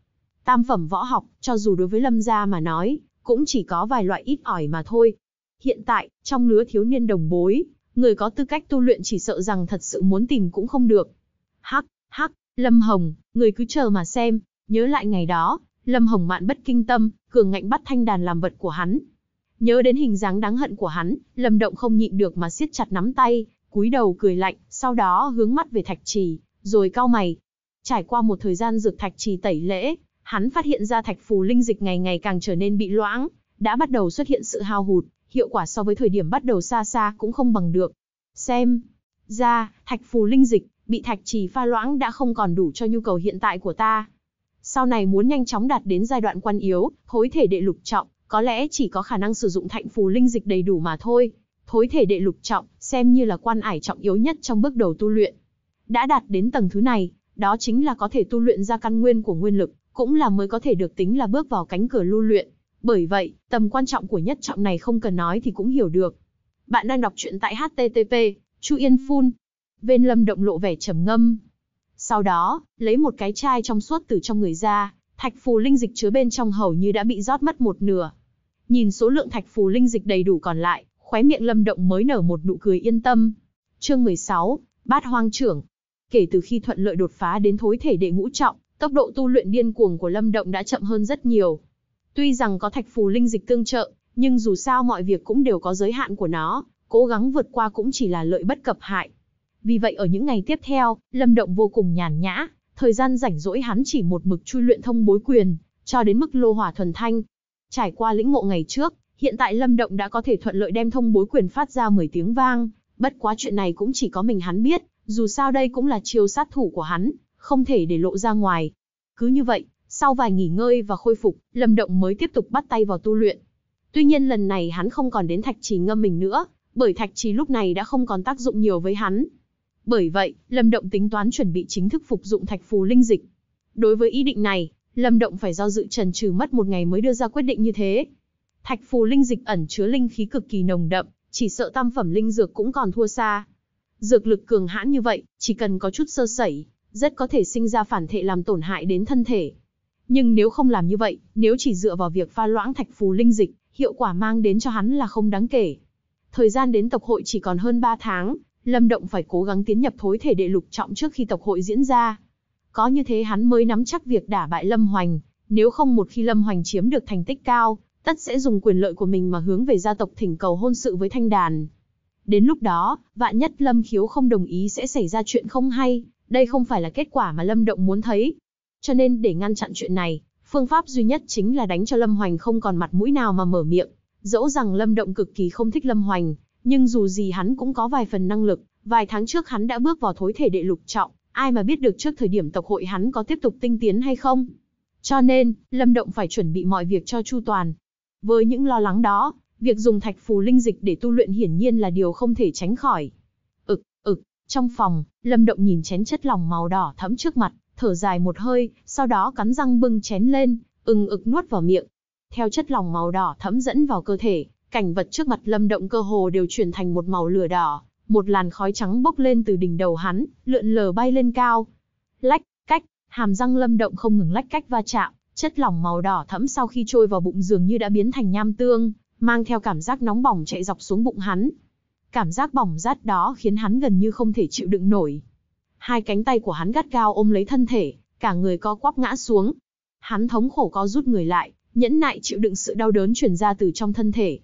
Tam phẩm võ học, cho dù đối với Lâm gia mà nói, cũng chỉ có vài loại ít ỏi mà thôi, Hiện tại, trong lứa thiếu niên đồng bối, người có tư cách tu luyện chỉ sợ rằng thật sự muốn tìm cũng không được. Hắc, hắc, Lâm Hồng, người cứ chờ mà xem, nhớ lại ngày đó, Lâm Hồng mạn bất kinh tâm, cường ngạnh bắt thanh đàn làm vật của hắn. Nhớ đến hình dáng đáng hận của hắn, Lâm Động không nhịn được mà siết chặt nắm tay, cúi đầu cười lạnh, sau đó hướng mắt về thạch trì, rồi cao mày. Trải qua một thời gian dược thạch trì tẩy lễ, hắn phát hiện ra thạch phù linh dịch ngày ngày càng trở nên bị loãng, đã bắt đầu xuất hiện sự hao hụt, hiệu quả so với thời điểm bắt đầu xa xa cũng không bằng được. Xem ra, thạch phù linh dịch, bị thạch trì pha loãng đã không còn đủ cho nhu cầu hiện tại của ta. Sau này muốn nhanh chóng đạt đến giai đoạn quan yếu, thối thể đệ lục trọng, có lẽ chỉ có khả năng sử dụng thạch phù linh dịch đầy đủ mà thôi. Thối thể đệ lục trọng, xem như là quan ải trọng yếu nhất trong bước đầu tu luyện. Đã đạt đến tầng thứ này, đó chính là có thể tu luyện ra căn nguyên của nguyên lực, cũng là mới có thể được tính là bước vào cánh cửa lưu luyện. Bởi vậy, tầm quan trọng của nhất trọng này không cần nói thì cũng hiểu được. Bạn đang đọc truyện tại http Chu Yên Phun. Vên Lâm động lộ vẻ trầm ngâm. Sau đó, lấy một cái chai trong suốt từ trong người ra, thạch phù linh dịch chứa bên trong hầu như đã bị rót mất một nửa. Nhìn số lượng thạch phù linh dịch đầy đủ còn lại, khóe miệng Lâm Động mới nở một nụ cười yên tâm. Chương 16, Bát Hoang trưởng. Kể từ khi thuận lợi đột phá đến thối thể đệ ngũ trọng, tốc độ tu luyện điên cuồng của Lâm Động đã chậm hơn rất nhiều. Tuy rằng có thạch phù linh dịch tương trợ, nhưng dù sao mọi việc cũng đều có giới hạn của nó, cố gắng vượt qua cũng chỉ là lợi bất cập hại. Vì vậy ở những ngày tiếp theo, Lâm Động vô cùng nhàn nhã, thời gian rảnh rỗi hắn chỉ một mực chui luyện thông bối quyền, cho đến mức lô hỏa thuần thanh. Trải qua lĩnh ngộ ngày trước, hiện tại Lâm Động đã có thể thuận lợi đem thông bối quyền phát ra 10 tiếng vang, bất quá chuyện này cũng chỉ có mình hắn biết, dù sao đây cũng là chiêu sát thủ của hắn, không thể để lộ ra ngoài. Cứ như vậy, sau vài nghỉ ngơi và khôi phục, Lâm Động mới tiếp tục bắt tay vào tu luyện. Tuy nhiên lần này hắn không còn đến thạch trì ngâm mình nữa, bởi thạch trì lúc này đã không còn tác dụng nhiều với hắn. Bởi vậy, Lâm Động tính toán chuẩn bị chính thức phục dụng thạch phù linh dịch. Đối với ý định này, Lâm Động phải do dự trần trừ mất một ngày mới đưa ra quyết định như thế. Thạch phù linh dịch ẩn chứa linh khí cực kỳ nồng đậm, chỉ sợ tam phẩm linh dược cũng còn thua xa. Dược lực cường hãn như vậy, chỉ cần có chút sơ sẩy, rất có thể sinh ra phản thể làm tổn hại đến thân thể. Nhưng nếu không làm như vậy, nếu chỉ dựa vào việc pha loãng thạch phù linh dịch, hiệu quả mang đến cho hắn là không đáng kể. Thời gian đến tộc hội chỉ còn hơn 3 tháng, Lâm Động phải cố gắng tiến nhập thối thể đệ lục trọng trước khi tộc hội diễn ra. Có như thế hắn mới nắm chắc việc đả bại Lâm Hoành, nếu không một khi Lâm Hoành chiếm được thành tích cao, tất sẽ dùng quyền lợi của mình mà hướng về gia tộc thỉnh cầu hôn sự với Thanh Đàn. Đến lúc đó, vạn nhất Lâm Khiếu không đồng ý sẽ xảy ra chuyện không hay, đây không phải là kết quả mà Lâm Động muốn thấy, cho nên để ngăn chặn chuyện này, phương pháp duy nhất chính là đánh cho Lâm Hoành không còn mặt mũi nào mà mở miệng. Dẫu rằng Lâm Động cực kỳ không thích Lâm Hoành, nhưng dù gì hắn cũng có vài phần năng lực, vài tháng trước hắn đã bước vào thối thể đệ lục trọng, ai mà biết được trước thời điểm tộc hội hắn có tiếp tục tinh tiến hay không. Cho nên, Lâm Động phải chuẩn bị mọi việc cho chu toàn. Với những lo lắng đó, việc dùng thạch phù linh dịch để tu luyện hiển nhiên là điều không thể tránh khỏi. Ực, ừ, ực, ừ, trong phòng, Lâm Động nhìn chén chất lòng màu đỏ thẫm trước mặt, thở dài một hơi, sau đó cắn răng bưng chén lên, ừng ực nuốt vào miệng. Theo chất lỏng màu đỏ thấm dẫn vào cơ thể, cảnh vật trước mặt Lâm Động cơ hồ đều chuyển thành một màu lửa đỏ, một làn khói trắng bốc lên từ đỉnh đầu hắn, lượn lờ bay lên cao. Lách, cách, hàm răng Lâm Động không ngừng lách cách va chạm, chất lỏng màu đỏ thấm sau khi trôi vào bụng dường như đã biến thành nham tương, mang theo cảm giác nóng bỏng chạy dọc xuống bụng hắn. Cảm giác bỏng rát đó khiến hắn gần như không thể chịu đựng nổi, Hai cánh tay của hắn gắt cao ôm lấy thân thể, cả người co quắp ngã xuống. Hắn thống khổ co rút người lại, nhẫn nại chịu đựng sự đau đớn truyền ra từ trong thân thể.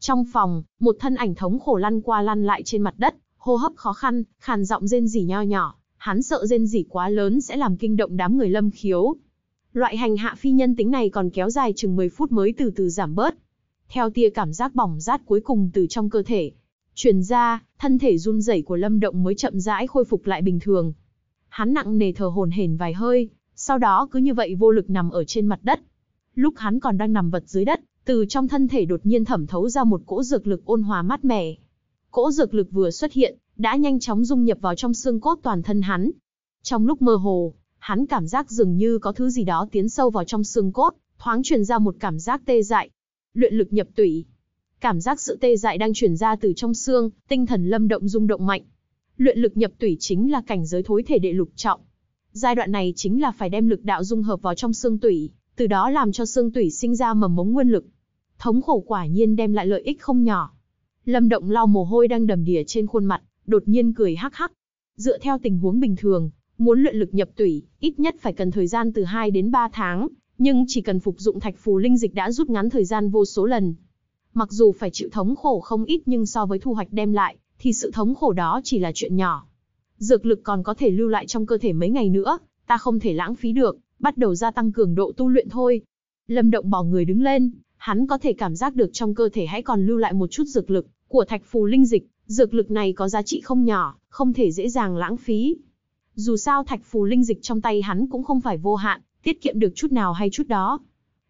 Trong phòng, một thân ảnh thống khổ lăn qua lăn lại trên mặt đất, hô hấp khó khăn, khàn giọng rên rỉ nho nhỏ, hắn sợ rên rỉ quá lớn sẽ làm kinh động đám người Lâm Khiếu. Loại hành hạ phi nhân tính này còn kéo dài chừng 10 phút mới từ từ giảm bớt. Theo tia cảm giác bỏng rát cuối cùng từ trong cơ thể, Chuyển ra, thân thể run rẩy của Lâm Động mới chậm rãi khôi phục lại bình thường. Hắn nặng nề thở hổn hển vài hơi, sau đó cứ như vậy vô lực nằm ở trên mặt đất. Lúc hắn còn đang nằm vật dưới đất, từ trong thân thể đột nhiên thẩm thấu ra một cỗ dược lực ôn hòa mát mẻ. Cỗ dược lực vừa xuất hiện, đã nhanh chóng dung nhập vào trong xương cốt toàn thân hắn. Trong lúc mơ hồ, hắn cảm giác dường như có thứ gì đó tiến sâu vào trong xương cốt, thoáng truyền ra một cảm giác tê dại. Luyện lực nhập tủy, Cảm giác sự tê dại đang chuyển ra từ trong xương, tinh thần lâm động rung động mạnh. Luyện lực nhập tủy chính là cảnh giới thối thể đệ lục trọng. Giai đoạn này chính là phải đem lực đạo dung hợp vào trong xương tủy, từ đó làm cho xương tủy sinh ra mầm mống nguyên lực. Thống khổ quả nhiên đem lại lợi ích không nhỏ. Lâm Động lau mồ hôi đang đầm đìa trên khuôn mặt, đột nhiên cười hắc hắc. Dựa theo tình huống bình thường, muốn luyện lực nhập tủy, ít nhất phải cần thời gian từ 2 đến 3 tháng, nhưng chỉ cần phục dụng thạch phù linh dịch đã rút ngắn thời gian vô số lần, Mặc dù phải chịu thống khổ không ít nhưng so với thu hoạch đem lại, thì sự thống khổ đó chỉ là chuyện nhỏ. Dược lực còn có thể lưu lại trong cơ thể mấy ngày nữa, ta không thể lãng phí được, bắt đầu gia tăng cường độ tu luyện thôi. Lâm Động bỏ người đứng lên, hắn có thể cảm giác được trong cơ thể hãy còn lưu lại một chút dược lực của thạch phù linh dịch, dược lực này có giá trị không nhỏ, không thể dễ dàng lãng phí. Dù sao thạch phù linh dịch trong tay hắn cũng không phải vô hạn, tiết kiệm được chút nào hay chút đó.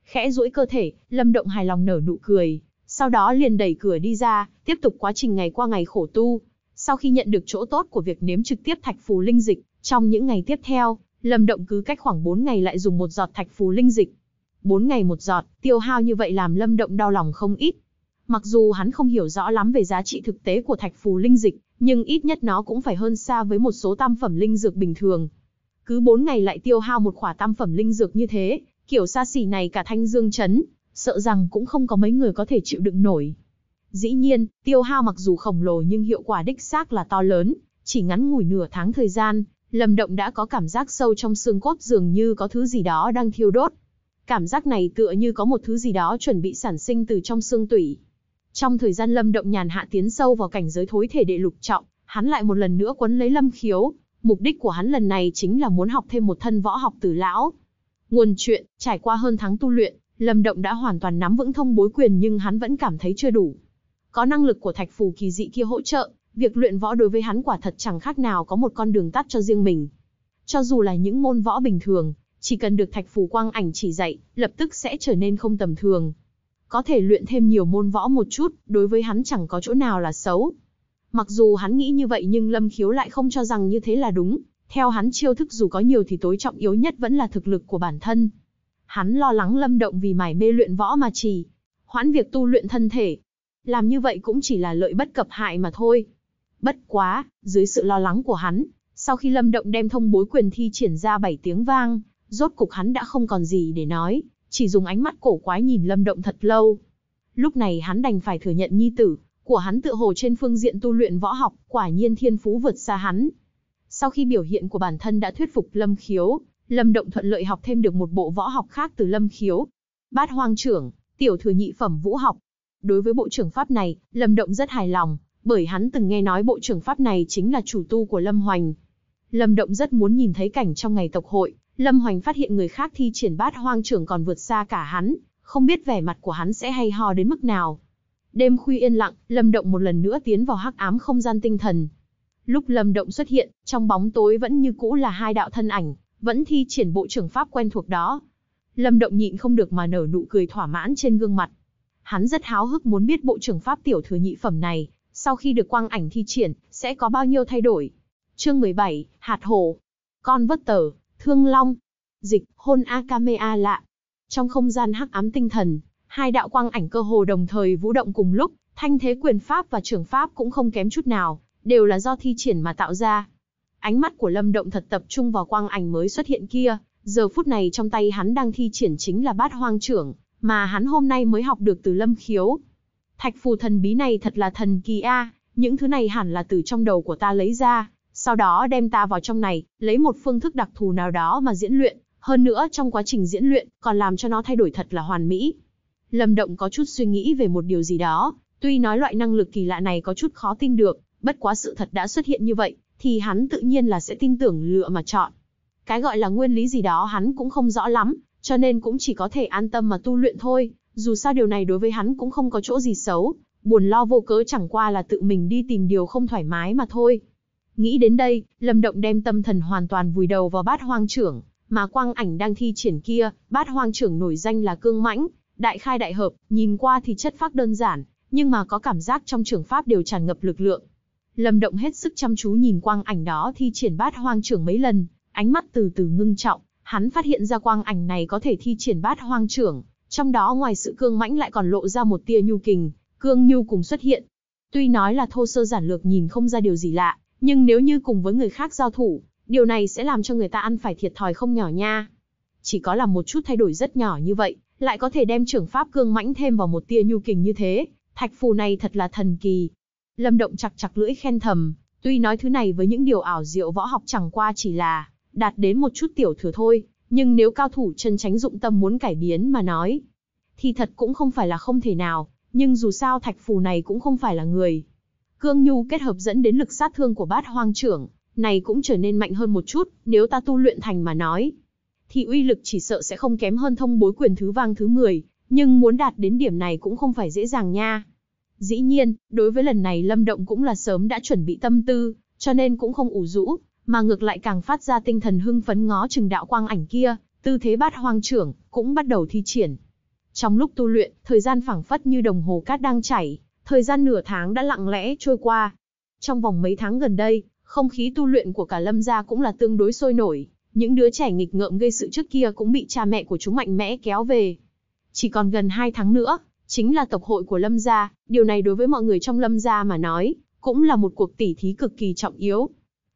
Khẽ duỗi cơ thể, Lâm Động hài lòng nở nụ cười, sau đó liền đẩy cửa đi ra, tiếp tục quá trình ngày qua ngày khổ tu. Sau khi nhận được chỗ tốt của việc nếm trực tiếp thạch phù linh dịch, trong những ngày tiếp theo, Lâm Động cứ cách khoảng 4 ngày lại dùng một giọt thạch phù linh dịch. 4 ngày một giọt, tiêu hao như vậy làm Lâm Động đau lòng không ít. Mặc dù hắn không hiểu rõ lắm về giá trị thực tế của thạch phù linh dịch, nhưng ít nhất nó cũng phải hơn xa với một số tam phẩm linh dược bình thường. Cứ 4 ngày lại tiêu hao một khỏa tam phẩm linh dược như thế, kiểu xa xỉ này cả Thanh Dương chấn sợ rằng cũng không có mấy người có thể chịu đựng nổi. Dĩ nhiên, tiêu hao mặc dù khổng lồ nhưng hiệu quả đích xác là to lớn, chỉ ngắn ngủi nửa tháng thời gian, Lâm Động đã có cảm giác sâu trong xương cốt dường như có thứ gì đó đang thiêu đốt. Cảm giác này tựa như có một thứ gì đó chuẩn bị sản sinh từ trong xương tủy. Trong thời gian Lâm Động nhàn hạ tiến sâu vào cảnh giới thối thể đệ lục trọng, hắn lại một lần nữa quấn lấy Lâm Khiếu, mục đích của hắn lần này chính là muốn học thêm một thân võ học từ lão. Nguồn chuyện, trải qua hơn tháng tu luyện, Lâm Động đã hoàn toàn nắm vững thông bối quyền nhưng hắn vẫn cảm thấy chưa đủ. Có năng lực của thạch phù kỳ dị kia hỗ trợ, việc luyện võ đối với hắn quả thật chẳng khác nào có một con đường tắt cho riêng mình. Cho dù là những môn võ bình thường, chỉ cần được thạch phù quang ảnh chỉ dạy, lập tức sẽ trở nên không tầm thường. Có thể luyện thêm nhiều môn võ một chút, đối với hắn chẳng có chỗ nào là xấu. Mặc dù hắn nghĩ như vậy nhưng Lâm Khiếu lại không cho rằng như thế là đúng, theo hắn chiêu thức dù có nhiều thì tối trọng yếu nhất vẫn là thực lực của bản thân. Hắn lo lắng Lâm Động vì mải mê luyện võ mà chỉ hoãn việc tu luyện thân thể. Làm như vậy cũng chỉ là lợi bất cập hại mà thôi. Bất quá, dưới sự lo lắng của hắn, sau khi Lâm Động đem thông bối quyền thi triển ra bảy tiếng vang, rốt cục hắn đã không còn gì để nói, chỉ dùng ánh mắt cổ quái nhìn Lâm Động thật lâu. Lúc này hắn đành phải thừa nhận nhi tử của hắn tự hồ trên phương diện tu luyện võ học, quả nhiên thiên phú vượt xa hắn. Sau khi biểu hiện của bản thân đã thuyết phục Lâm Khiếu, Lâm Động thuận lợi học thêm được một bộ võ học khác từ Lâm Khiếu. Bát Hoang trưởng, tiểu thừa nhị phẩm vũ học. Đối với bộ trưởng pháp này, Lâm Động rất hài lòng, bởi hắn từng nghe nói bộ trưởng pháp này chính là chủ tu của Lâm Hoành. Lâm Động rất muốn nhìn thấy cảnh trong ngày tộc hội, Lâm Hoành phát hiện người khác thi triển bát hoang trưởng còn vượt xa cả hắn, không biết vẻ mặt của hắn sẽ hay ho đến mức nào. Đêm khuya yên lặng, Lâm Động một lần nữa tiến vào hắc ám không gian tinh thần. Lúc Lâm Động xuất hiện, trong bóng tối vẫn như cũ là hai đạo thân ảnh, vẫn thi triển bộ trưởng pháp quen thuộc đó. Lâm Động nhịn không được mà nở nụ cười thỏa mãn trên gương mặt. Hắn rất háo hức muốn biết bộ trưởng pháp tiểu thừa nhị phẩm này, sau khi được quang ảnh thi triển, sẽ có bao nhiêu thay đổi. Chương 17, Hạt hổ Con vất tờ, Thương Long. Dịch, hôn Akamea lạ. Trong không gian hắc ám tinh thần, hai đạo quang ảnh cơ hồ đồng thời vũ động cùng lúc, thanh thế quyền pháp và trưởng pháp cũng không kém chút nào, đều là do thi triển mà tạo ra. Ánh mắt của Lâm Động thật tập trung vào quang ảnh mới xuất hiện kia, giờ phút này trong tay hắn đang thi triển chính là bát hoang trưởng, mà hắn hôm nay mới học được từ Lâm Khiếu. Thạch phù thần bí này thật là thần kỳ a, những thứ này hẳn là từ trong đầu của ta lấy ra, sau đó đem ta vào trong này, lấy một phương thức đặc thù nào đó mà diễn luyện, hơn nữa trong quá trình diễn luyện còn làm cho nó thay đổi thật là hoàn mỹ. Lâm Động có chút suy nghĩ về một điều gì đó, tuy nói loại năng lực kỳ lạ này có chút khó tin được, bất quá sự thật đã xuất hiện như vậy, thì hắn tự nhiên là sẽ tin tưởng lựa mà chọn. Cái gọi là nguyên lý gì đó hắn cũng không rõ lắm, cho nên cũng chỉ có thể an tâm mà tu luyện thôi, dù sao điều này đối với hắn cũng không có chỗ gì xấu, buồn lo vô cớ chẳng qua là tự mình đi tìm điều không thoải mái mà thôi. Nghĩ đến đây, Lâm Động đem tâm thần hoàn toàn vùi đầu vào bát hoang trưởng, mà quang ảnh đang thi triển kia, bát hoang trưởng nổi danh là cương mãnh, đại khai đại hợp, nhìn qua thì chất phác đơn giản, nhưng mà có cảm giác trong trưởng pháp đều tràn ngập lực lượng. Lâm Động hết sức chăm chú nhìn quang ảnh đó thi triển bát hoang trưởng mấy lần, ánh mắt từ từ ngưng trọng, hắn phát hiện ra quang ảnh này có thể thi triển bát hoang trưởng, trong đó ngoài sự cương mãnh lại còn lộ ra một tia nhu kình, cương nhu cùng xuất hiện. Tuy nói là thô sơ giản lược nhìn không ra điều gì lạ, nhưng nếu như cùng với người khác giao thủ, điều này sẽ làm cho người ta ăn phải thiệt thòi không nhỏ nha. Chỉ có là một chút thay đổi rất nhỏ như vậy, lại có thể đem trưởng pháp cương mãnh thêm vào một tia nhu kình như thế, thạch phù này thật là thần kỳ. Lâm Động chặt chặt lưỡi khen thầm, tuy nói thứ này với những điều ảo diệu võ học chẳng qua chỉ là đạt đến một chút tiểu thừa thôi, nhưng nếu cao thủ chân tránh dụng tâm muốn cải biến mà nói, thì thật cũng không phải là không thể nào, nhưng dù sao thạch phù này cũng không phải là người. Cương nhu kết hợp dẫn đến lực sát thương của bát hoang trưởng, này cũng trở nên mạnh hơn một chút, nếu ta tu luyện thành mà nói, thì uy lực chỉ sợ sẽ không kém hơn thông bối quyền thứ vang thứ 10, nhưng muốn đạt đến điểm này cũng không phải dễ dàng nha. Dĩ nhiên, đối với lần này Lâm Động cũng là sớm đã chuẩn bị tâm tư, cho nên cũng không ủ rũ, mà ngược lại càng phát ra tinh thần hưng phấn ngó chừng đạo quang ảnh kia, tư thế bát hoang trưởng cũng bắt đầu thi triển. Trong lúc tu luyện, thời gian phảng phất như đồng hồ cát đang chảy, thời gian nửa tháng đã lặng lẽ trôi qua. Trong vòng mấy tháng gần đây, không khí tu luyện của cả Lâm gia cũng là tương đối sôi nổi, những đứa trẻ nghịch ngợm gây sự trước kia cũng bị cha mẹ của chúng mạnh mẽ kéo về. Chỉ còn gần 2 tháng nữa, chính là tộc hội của Lâm gia, điều này đối với mọi người trong Lâm gia mà nói, cũng là một cuộc tỉ thí cực kỳ trọng yếu.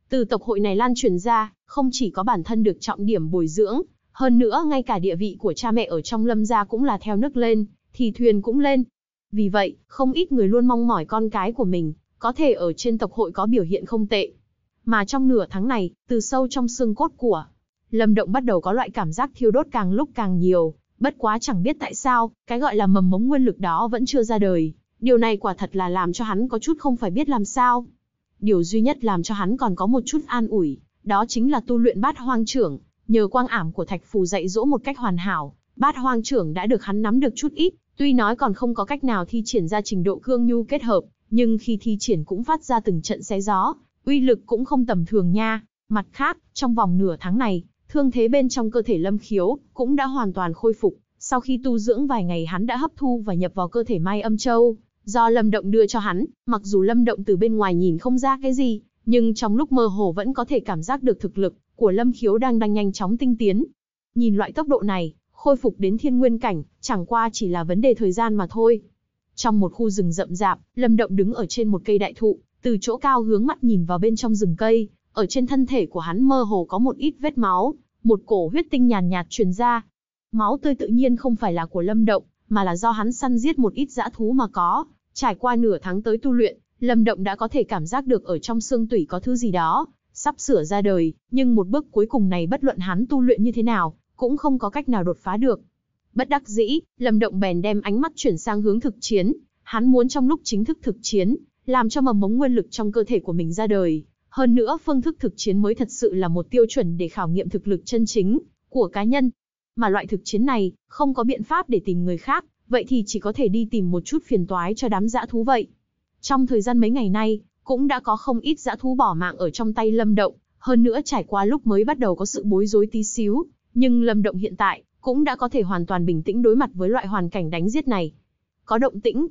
Từ tộc hội này lan truyền ra, không chỉ có bản thân được trọng điểm bồi dưỡng, hơn nữa ngay cả địa vị của cha mẹ ở trong Lâm gia cũng là theo nước lên, thì thuyền cũng lên. Vì vậy, không ít người luôn mong mỏi con cái của mình có thể ở trên tộc hội có biểu hiện không tệ. Mà trong nửa tháng này, từ sâu trong xương cốt của Lâm Động bắt đầu có loại cảm giác thiêu đốt càng lúc càng nhiều, Bất quá chẳng biết tại sao, cái gọi là mầm mống nguyên lực đó vẫn chưa ra đời. Điều này quả thật là làm cho hắn có chút không phải biết làm sao. Điều duy nhất làm cho hắn còn có một chút an ủi, đó chính là tu luyện bát hoang trưởng. Nhờ quang ảm của thạch phù dạy dỗ một cách hoàn hảo, bát hoang trưởng đã được hắn nắm được chút ít, tuy nói còn không có cách nào thi triển ra trình độ cương nhu kết hợp, nhưng khi thi triển cũng phát ra từng trận xé gió, uy lực cũng không tầm thường nha. Mặt khác, trong vòng nửa tháng này, Thương thế bên trong cơ thể Lâm Khiếu cũng đã hoàn toàn khôi phục, sau khi tu dưỡng vài ngày hắn đã hấp thu và nhập vào cơ thể Mai Âm Châu, do Lâm Động đưa cho hắn, mặc dù Lâm Động từ bên ngoài nhìn không ra cái gì, nhưng trong lúc mơ hồ vẫn có thể cảm giác được thực lực của Lâm Khiếu đang đang nhanh chóng tinh tiến. Nhìn loại tốc độ này, khôi phục đến thiên nguyên cảnh, chẳng qua chỉ là vấn đề thời gian mà thôi. Trong một khu rừng rậm rạp, Lâm Động đứng ở trên một cây đại thụ, từ chỗ cao hướng mắt nhìn vào bên trong rừng cây, ở trên thân thể của hắn mơ hồ có một ít vết máu, một cổ huyết tinh nhàn nhạt truyền ra. Máu tươi tự nhiên không phải là của Lâm Động, mà là do hắn săn giết một ít dã thú mà có. Trải qua nửa tháng tới tu luyện, Lâm Động đã có thể cảm giác được ở trong xương tủy có thứ gì đó, sắp sửa ra đời, nhưng một bước cuối cùng này bất luận hắn tu luyện như thế nào, cũng không có cách nào đột phá được. Bất đắc dĩ, Lâm Động bèn đem ánh mắt chuyển sang hướng thực chiến, hắn muốn trong lúc chính thức thực chiến, làm cho mầm mống nguyên lực trong cơ thể của mình ra đời. Hơn nữa phương thức thực chiến mới thật sự là một tiêu chuẩn để khảo nghiệm thực lực chân chính của cá nhân. Mà loại thực chiến này, không có biện pháp để tìm người khác, vậy thì chỉ có thể đi tìm một chút phiền toái cho đám dã thú vậy. Trong thời gian mấy ngày nay, cũng đã có không ít dã thú bỏ mạng ở trong tay Lâm Động, hơn nữa trải qua lúc mới bắt đầu có sự bối rối tí xíu, nhưng Lâm Động hiện tại cũng đã có thể hoàn toàn bình tĩnh đối mặt với loại hoàn cảnh đánh giết này. Có động tĩnh.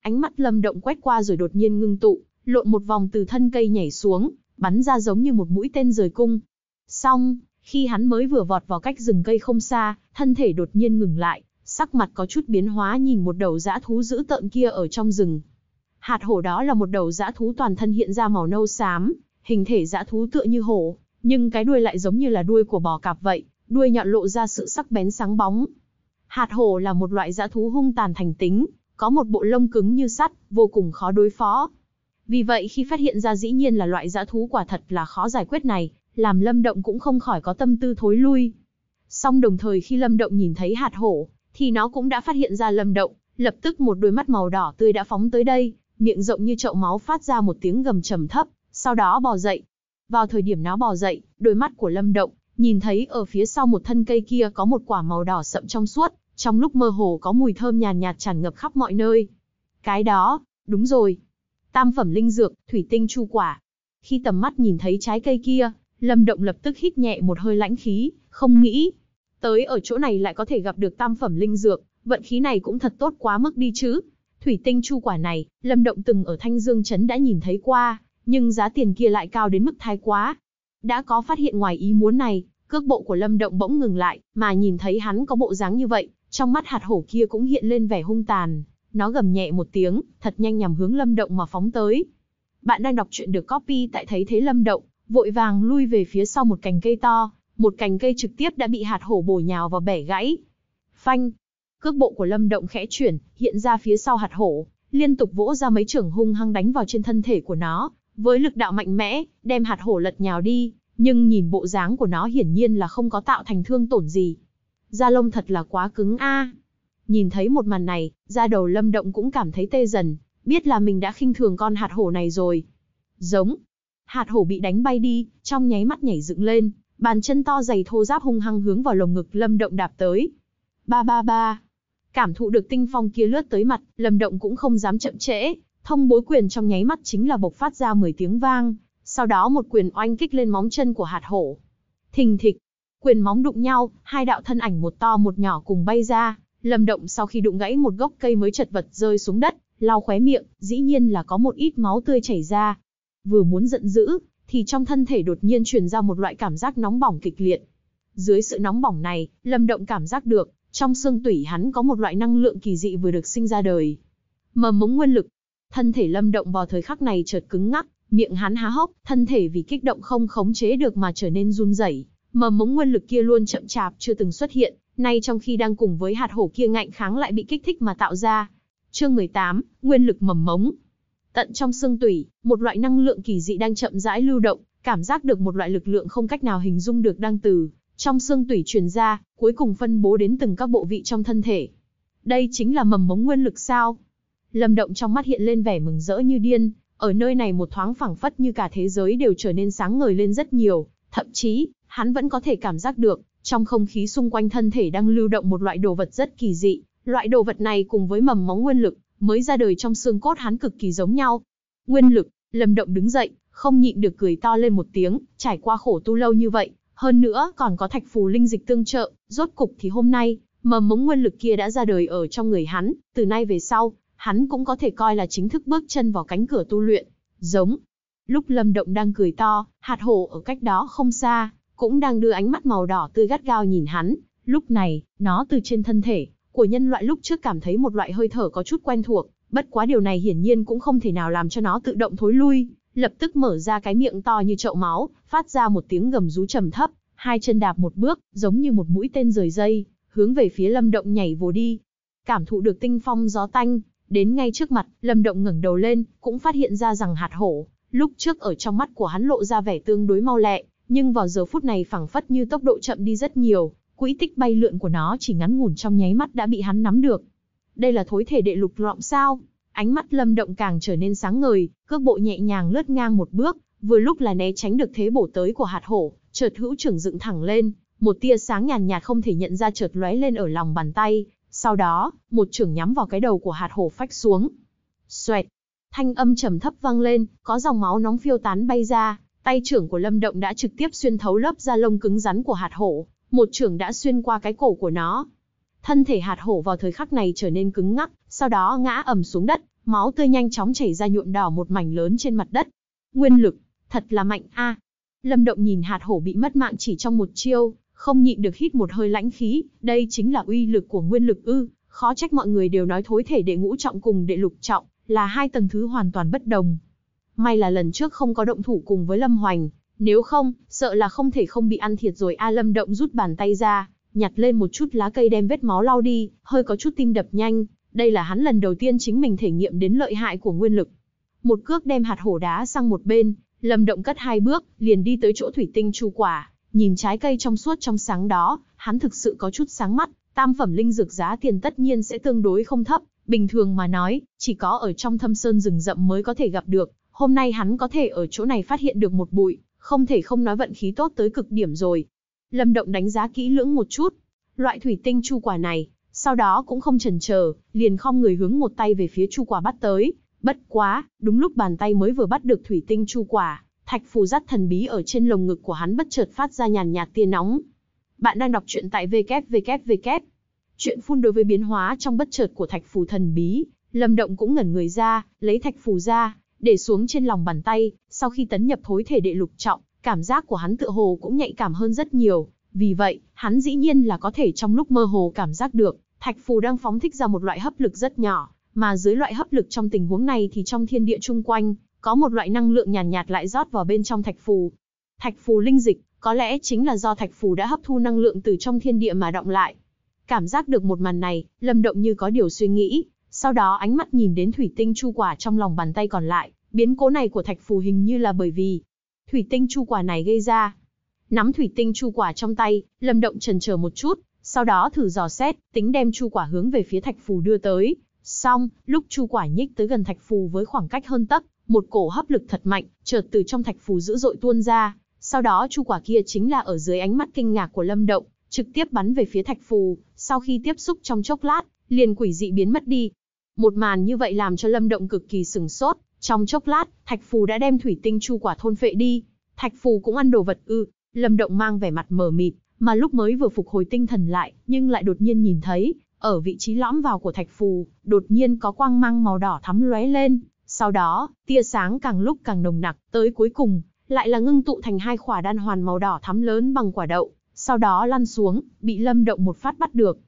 Ánh mắt Lâm Động quét qua rồi đột nhiên ngưng tụ, lộn một vòng từ thân cây nhảy xuống, bắn ra giống như một mũi tên rời cung. Xong, khi hắn mới vừa vọt vào cách rừng cây không xa, thân thể đột nhiên ngừng lại, sắc mặt có chút biến hóa nhìn một đầu dã thú dữ tợn kia ở trong rừng. Hạt hổ đó là một đầu dã thú toàn thân hiện ra màu nâu xám, hình thể dã thú tựa như hổ, nhưng cái đuôi lại giống như là đuôi của bò cạp vậy, đuôi nhọn lộ ra sự sắc bén sáng bóng. Hạt hổ là một loại dã thú hung tàn thành tính, có một bộ lông cứng như sắt, vô cùng khó đối phó, vì vậy khi phát hiện ra dĩ nhiên là loại dã thú quả thật là khó giải quyết này, làm Lâm Động cũng không khỏi có tâm tư thối lui. Song đồng thời khi Lâm Động nhìn thấy hạt hổ, thì nó cũng đã phát hiện ra Lâm Động, lập tức một đôi mắt màu đỏ tươi đã phóng tới đây, miệng rộng như chậu máu phát ra một tiếng gầm trầm thấp, sau đó bò dậy. Vào thời điểm nó bò dậy, đôi mắt của Lâm Động nhìn thấy ở phía sau một thân cây kia có một quả màu đỏ sậm trong suốt, trong lúc mơ hồ có mùi thơm nhàn nhạt, nhạt tràn ngập khắp mọi nơi. Cái đó, đúng rồi, tam phẩm linh dược, thủy tinh chu quả. Khi tầm mắt nhìn thấy trái cây kia, Lâm Động lập tức hít nhẹ một hơi lãnh khí, không nghĩ. Tới ở chỗ này lại có thể gặp được tam phẩm linh dược, vận khí này cũng thật tốt quá mức đi chứ. Thủy tinh chu quả này, Lâm Động từng ở Thanh Dương Trấn đã nhìn thấy qua, nhưng giá tiền kia lại cao đến mức thái quá. Đã có phát hiện ngoài ý muốn này, cước bộ của Lâm Động bỗng ngừng lại, mà nhìn thấy hắn có bộ dáng như vậy, trong mắt hạt hổ kia cũng hiện lên vẻ hung tàn nó gầm nhẹ một tiếng, thật nhanh nhằm hướng lâm động mà phóng tới. Bạn đang đọc truyện được copy tại thấy thế lâm động, vội vàng lui về phía sau một cành cây to, một cành cây trực tiếp đã bị hạt hổ bổ nhào và bẻ gãy. Phanh! Cước bộ của lâm động khẽ chuyển, hiện ra phía sau hạt hổ, liên tục vỗ ra mấy trưởng hung hăng đánh vào trên thân thể của nó, với lực đạo mạnh mẽ, đem hạt hổ lật nhào đi, nhưng nhìn bộ dáng của nó hiển nhiên là không có tạo thành thương tổn gì. Da lông thật là quá cứng a. À. Nhìn thấy một màn này, da đầu lâm động cũng cảm thấy tê dần, biết là mình đã khinh thường con hạt hổ này rồi. Giống. Hạt hổ bị đánh bay đi, trong nháy mắt nhảy dựng lên, bàn chân to dày thô giáp hung hăng hướng vào lồng ngực lâm động đạp tới. Ba ba ba. Cảm thụ được tinh phong kia lướt tới mặt, lâm động cũng không dám chậm trễ, thông bối quyền trong nháy mắt chính là bộc phát ra 10 tiếng vang, sau đó một quyền oanh kích lên móng chân của hạt hổ. Thình thịch, quyền móng đụng nhau, hai đạo thân ảnh một to một nhỏ cùng bay ra. Lâm Động sau khi đụng gãy một gốc cây mới chật vật rơi xuống đất, lau khóe miệng, dĩ nhiên là có một ít máu tươi chảy ra. Vừa muốn giận dữ, thì trong thân thể đột nhiên truyền ra một loại cảm giác nóng bỏng kịch liệt. Dưới sự nóng bỏng này, Lâm Động cảm giác được, trong xương tủy hắn có một loại năng lượng kỳ dị vừa được sinh ra đời. Mầm mống nguyên lực. Thân thể Lâm Động vào thời khắc này chợt cứng ngắc, miệng hắn há hốc, thân thể vì kích động không khống chế được mà trở nên run rẩy. Mầm mống nguyên lực kia luôn chậm chạp chưa từng xuất hiện, nay trong khi đang cùng với hạt hổ kia ngạnh kháng lại bị kích thích mà tạo ra. Chương 18, nguyên lực mầm mống. Tận trong xương tủy, một loại năng lượng kỳ dị đang chậm rãi lưu động, cảm giác được một loại lực lượng không cách nào hình dung được đang từ trong xương tủy truyền ra, cuối cùng phân bố đến từng các bộ vị trong thân thể. Đây chính là mầm mống nguyên lực sao? Lâm Động trong mắt hiện lên vẻ mừng rỡ như điên, ở nơi này một thoáng phảng phất như cả thế giới đều trở nên sáng ngời lên rất nhiều, thậm chí, hắn vẫn có thể cảm giác được, trong không khí xung quanh thân thể đang lưu động một loại đồ vật rất kỳ dị, loại đồ vật này cùng với mầm móng nguyên lực, mới ra đời trong xương cốt hắn cực kỳ giống nhau. Nguyên lực, Lâm Động đứng dậy, không nhịn được cười to lên một tiếng, trải qua khổ tu lâu như vậy, hơn nữa còn có thạch phù linh dịch tương trợ, rốt cục thì hôm nay, mầm móng nguyên lực kia đã ra đời ở trong người hắn, từ nay về sau, hắn cũng có thể coi là chính thức bước chân vào cánh cửa tu luyện. Giống. Lúc Lâm Động đang cười to, hạt hổ ở cách đó không xa, cũng đang đưa ánh mắt màu đỏ tươi gắt gao nhìn hắn. Lúc này, nó từ trên thân thể của nhân loại lúc trước cảm thấy một loại hơi thở có chút quen thuộc, bất quá điều này hiển nhiên cũng không thể nào làm cho nó tự động thối lui, lập tức mở ra cái miệng to như chậu máu, phát ra một tiếng gầm rú trầm thấp, hai chân đạp một bước, giống như một mũi tên rời dây, hướng về phía Lâm Động nhảy vồ đi. Cảm thụ được tinh phong gió tanh, đến ngay trước mặt, Lâm Động ngẩng đầu lên, cũng phát hiện ra rằng hạt hổ, lúc trước ở trong mắt của hắn lộ ra vẻ tương đối mau lẹ, nhưng vào giờ phút này phảng phất như tốc độ chậm đi rất nhiều, quỹ tích bay lượn của nó chỉ ngắn ngủn trong nháy mắt đã bị hắn nắm được. Đây là thối thể đệ lục lọng sao? Ánh mắt Lâm Động càng trở nên sáng ngời, cước bộ nhẹ nhàng lướt ngang một bước, vừa lúc là né tránh được thế bổ tới của hạt hổ, chợt hữu trưởng dựng thẳng lên, một tia sáng nhàn nhạt không thể nhận ra chợt lóe lên ở lòng bàn tay, sau đó, một trưởng nhắm vào cái đầu của hạt hổ phách xuống. Xoẹt, thanh âm trầm thấp vang lên, có dòng máu nóng phiêu tán bay ra, Tay trưởng của Lâm Động đã trực tiếp xuyên thấu lớp da lông cứng rắn của hạt hổ, một trưởng đã xuyên qua cái cổ của nó. Thân thể hạt hổ vào thời khắc này trở nên cứng ngắc, sau đó ngã ầm xuống đất, máu tươi nhanh chóng chảy ra nhuộm đỏ một mảnh lớn trên mặt đất. Nguyên lực, thật là mạnh a. À. Lâm Động nhìn hạt hổ bị mất mạng chỉ trong một chiêu, không nhịn được hít một hơi lãnh khí, đây chính là uy lực của nguyên lực ư, khó trách mọi người đều nói thối thể đệ ngũ trọng cùng đệ lục trọng là hai tầng thứ hoàn toàn bất đồng, May là lần trước không có động thủ cùng với Lâm Hoành, nếu không, sợ là không thể không bị ăn thiệt rồi A Lâm động rút bàn tay ra, nhặt lên một chút lá cây đem vết máu lau đi, hơi có chút tim đập nhanh, đây là hắn lần đầu tiên chính mình thể nghiệm đến lợi hại của nguyên lực. Một cước đem hạt hổ đá sang một bên, Lâm động cất hai bước, liền đi tới chỗ thủy tinh chu quả, nhìn trái cây trong suốt trong sáng đó, hắn thực sự có chút sáng mắt, tam phẩm linh dược giá tiền tất nhiên sẽ tương đối không thấp, bình thường mà nói, chỉ có ở trong thâm sơn rừng rậm mới có thể gặp được, hôm nay hắn có thể ở chỗ này phát hiện được một bụi, không thể không nói vận khí tốt tới cực điểm rồi. Lâm Động đánh giá kỹ lưỡng một chút, loại thủy tinh chu quả này, sau đó cũng không chần chờ, liền khom người hướng một tay về phía chu quả bắt tới, bất quá, đúng lúc bàn tay mới vừa bắt được thủy tinh chu quả, thạch phù dắt thần bí ở trên lồng ngực của hắn bất chợt phát ra nhàn nhạt tia nóng. Bạn đang đọc truyện tại www. Chuyện phun đối với biến hóa trong bất chợt của thạch phù thần bí, Lâm Động cũng ngẩn người ra, lấy thạch phù ra, để xuống trên lòng bàn tay, sau khi tấn nhập thối thể đệ lục trọng, cảm giác của hắn tựa hồ cũng nhạy cảm hơn rất nhiều, vì vậy, hắn dĩ nhiên là có thể trong lúc mơ hồ cảm giác được, thạch phù đang phóng thích ra một loại hấp lực rất nhỏ, mà dưới loại hấp lực trong tình huống này thì trong thiên địa chung quanh, có một loại năng lượng nhàn nhạt, nhạt lại rót vào bên trong thạch phù. Thạch phù linh dịch, có lẽ chính là do thạch phù đã hấp thu năng lượng từ trong thiên địa mà động lại. Cảm giác được một màn này, Lâm Động như có điều suy nghĩ, sau đó ánh mắt nhìn đến thủy tinh chu quả trong lòng bàn tay còn lại, biến cố này của thạch phù hình như là bởi vì thủy tinh chu quả này gây ra. Nắm thủy tinh chu quả trong tay, Lâm Động trần chờ một chút, sau đó thử dò xét, tính đem chu quả hướng về phía thạch phù đưa tới. Xong, lúc chu quả nhích tới gần thạch phù với khoảng cách hơn tấc, một cổ hấp lực thật mạnh, chợt từ trong thạch phù dữ dội tuôn ra, sau đó chu quả kia chính là ở dưới ánh mắt kinh ngạc của Lâm Động, trực tiếp bắn về phía thạch phù, sau khi tiếp xúc trong chốc lát, liền quỷ dị biến mất đi, một màn như vậy làm cho Lâm Động cực kỳ sừng sốt, trong chốc lát, Thạch Phù đã đem thủy tinh chu quả thôn phệ đi. Thạch Phù cũng ăn đồ vật ư? Lâm Động mang vẻ mặt mờ mịt, mà lúc mới vừa phục hồi tinh thần lại, nhưng lại đột nhiên nhìn thấy, ở vị trí lõm vào của Thạch Phù, đột nhiên có quang mang màu đỏ thắm lóe lên, sau đó, tia sáng càng lúc càng nồng nặc, tới cuối cùng, lại là ngưng tụ thành hai quả đan hoàn màu đỏ thắm lớn bằng quả đậu, sau đó lăn xuống, bị Lâm Động một phát bắt được.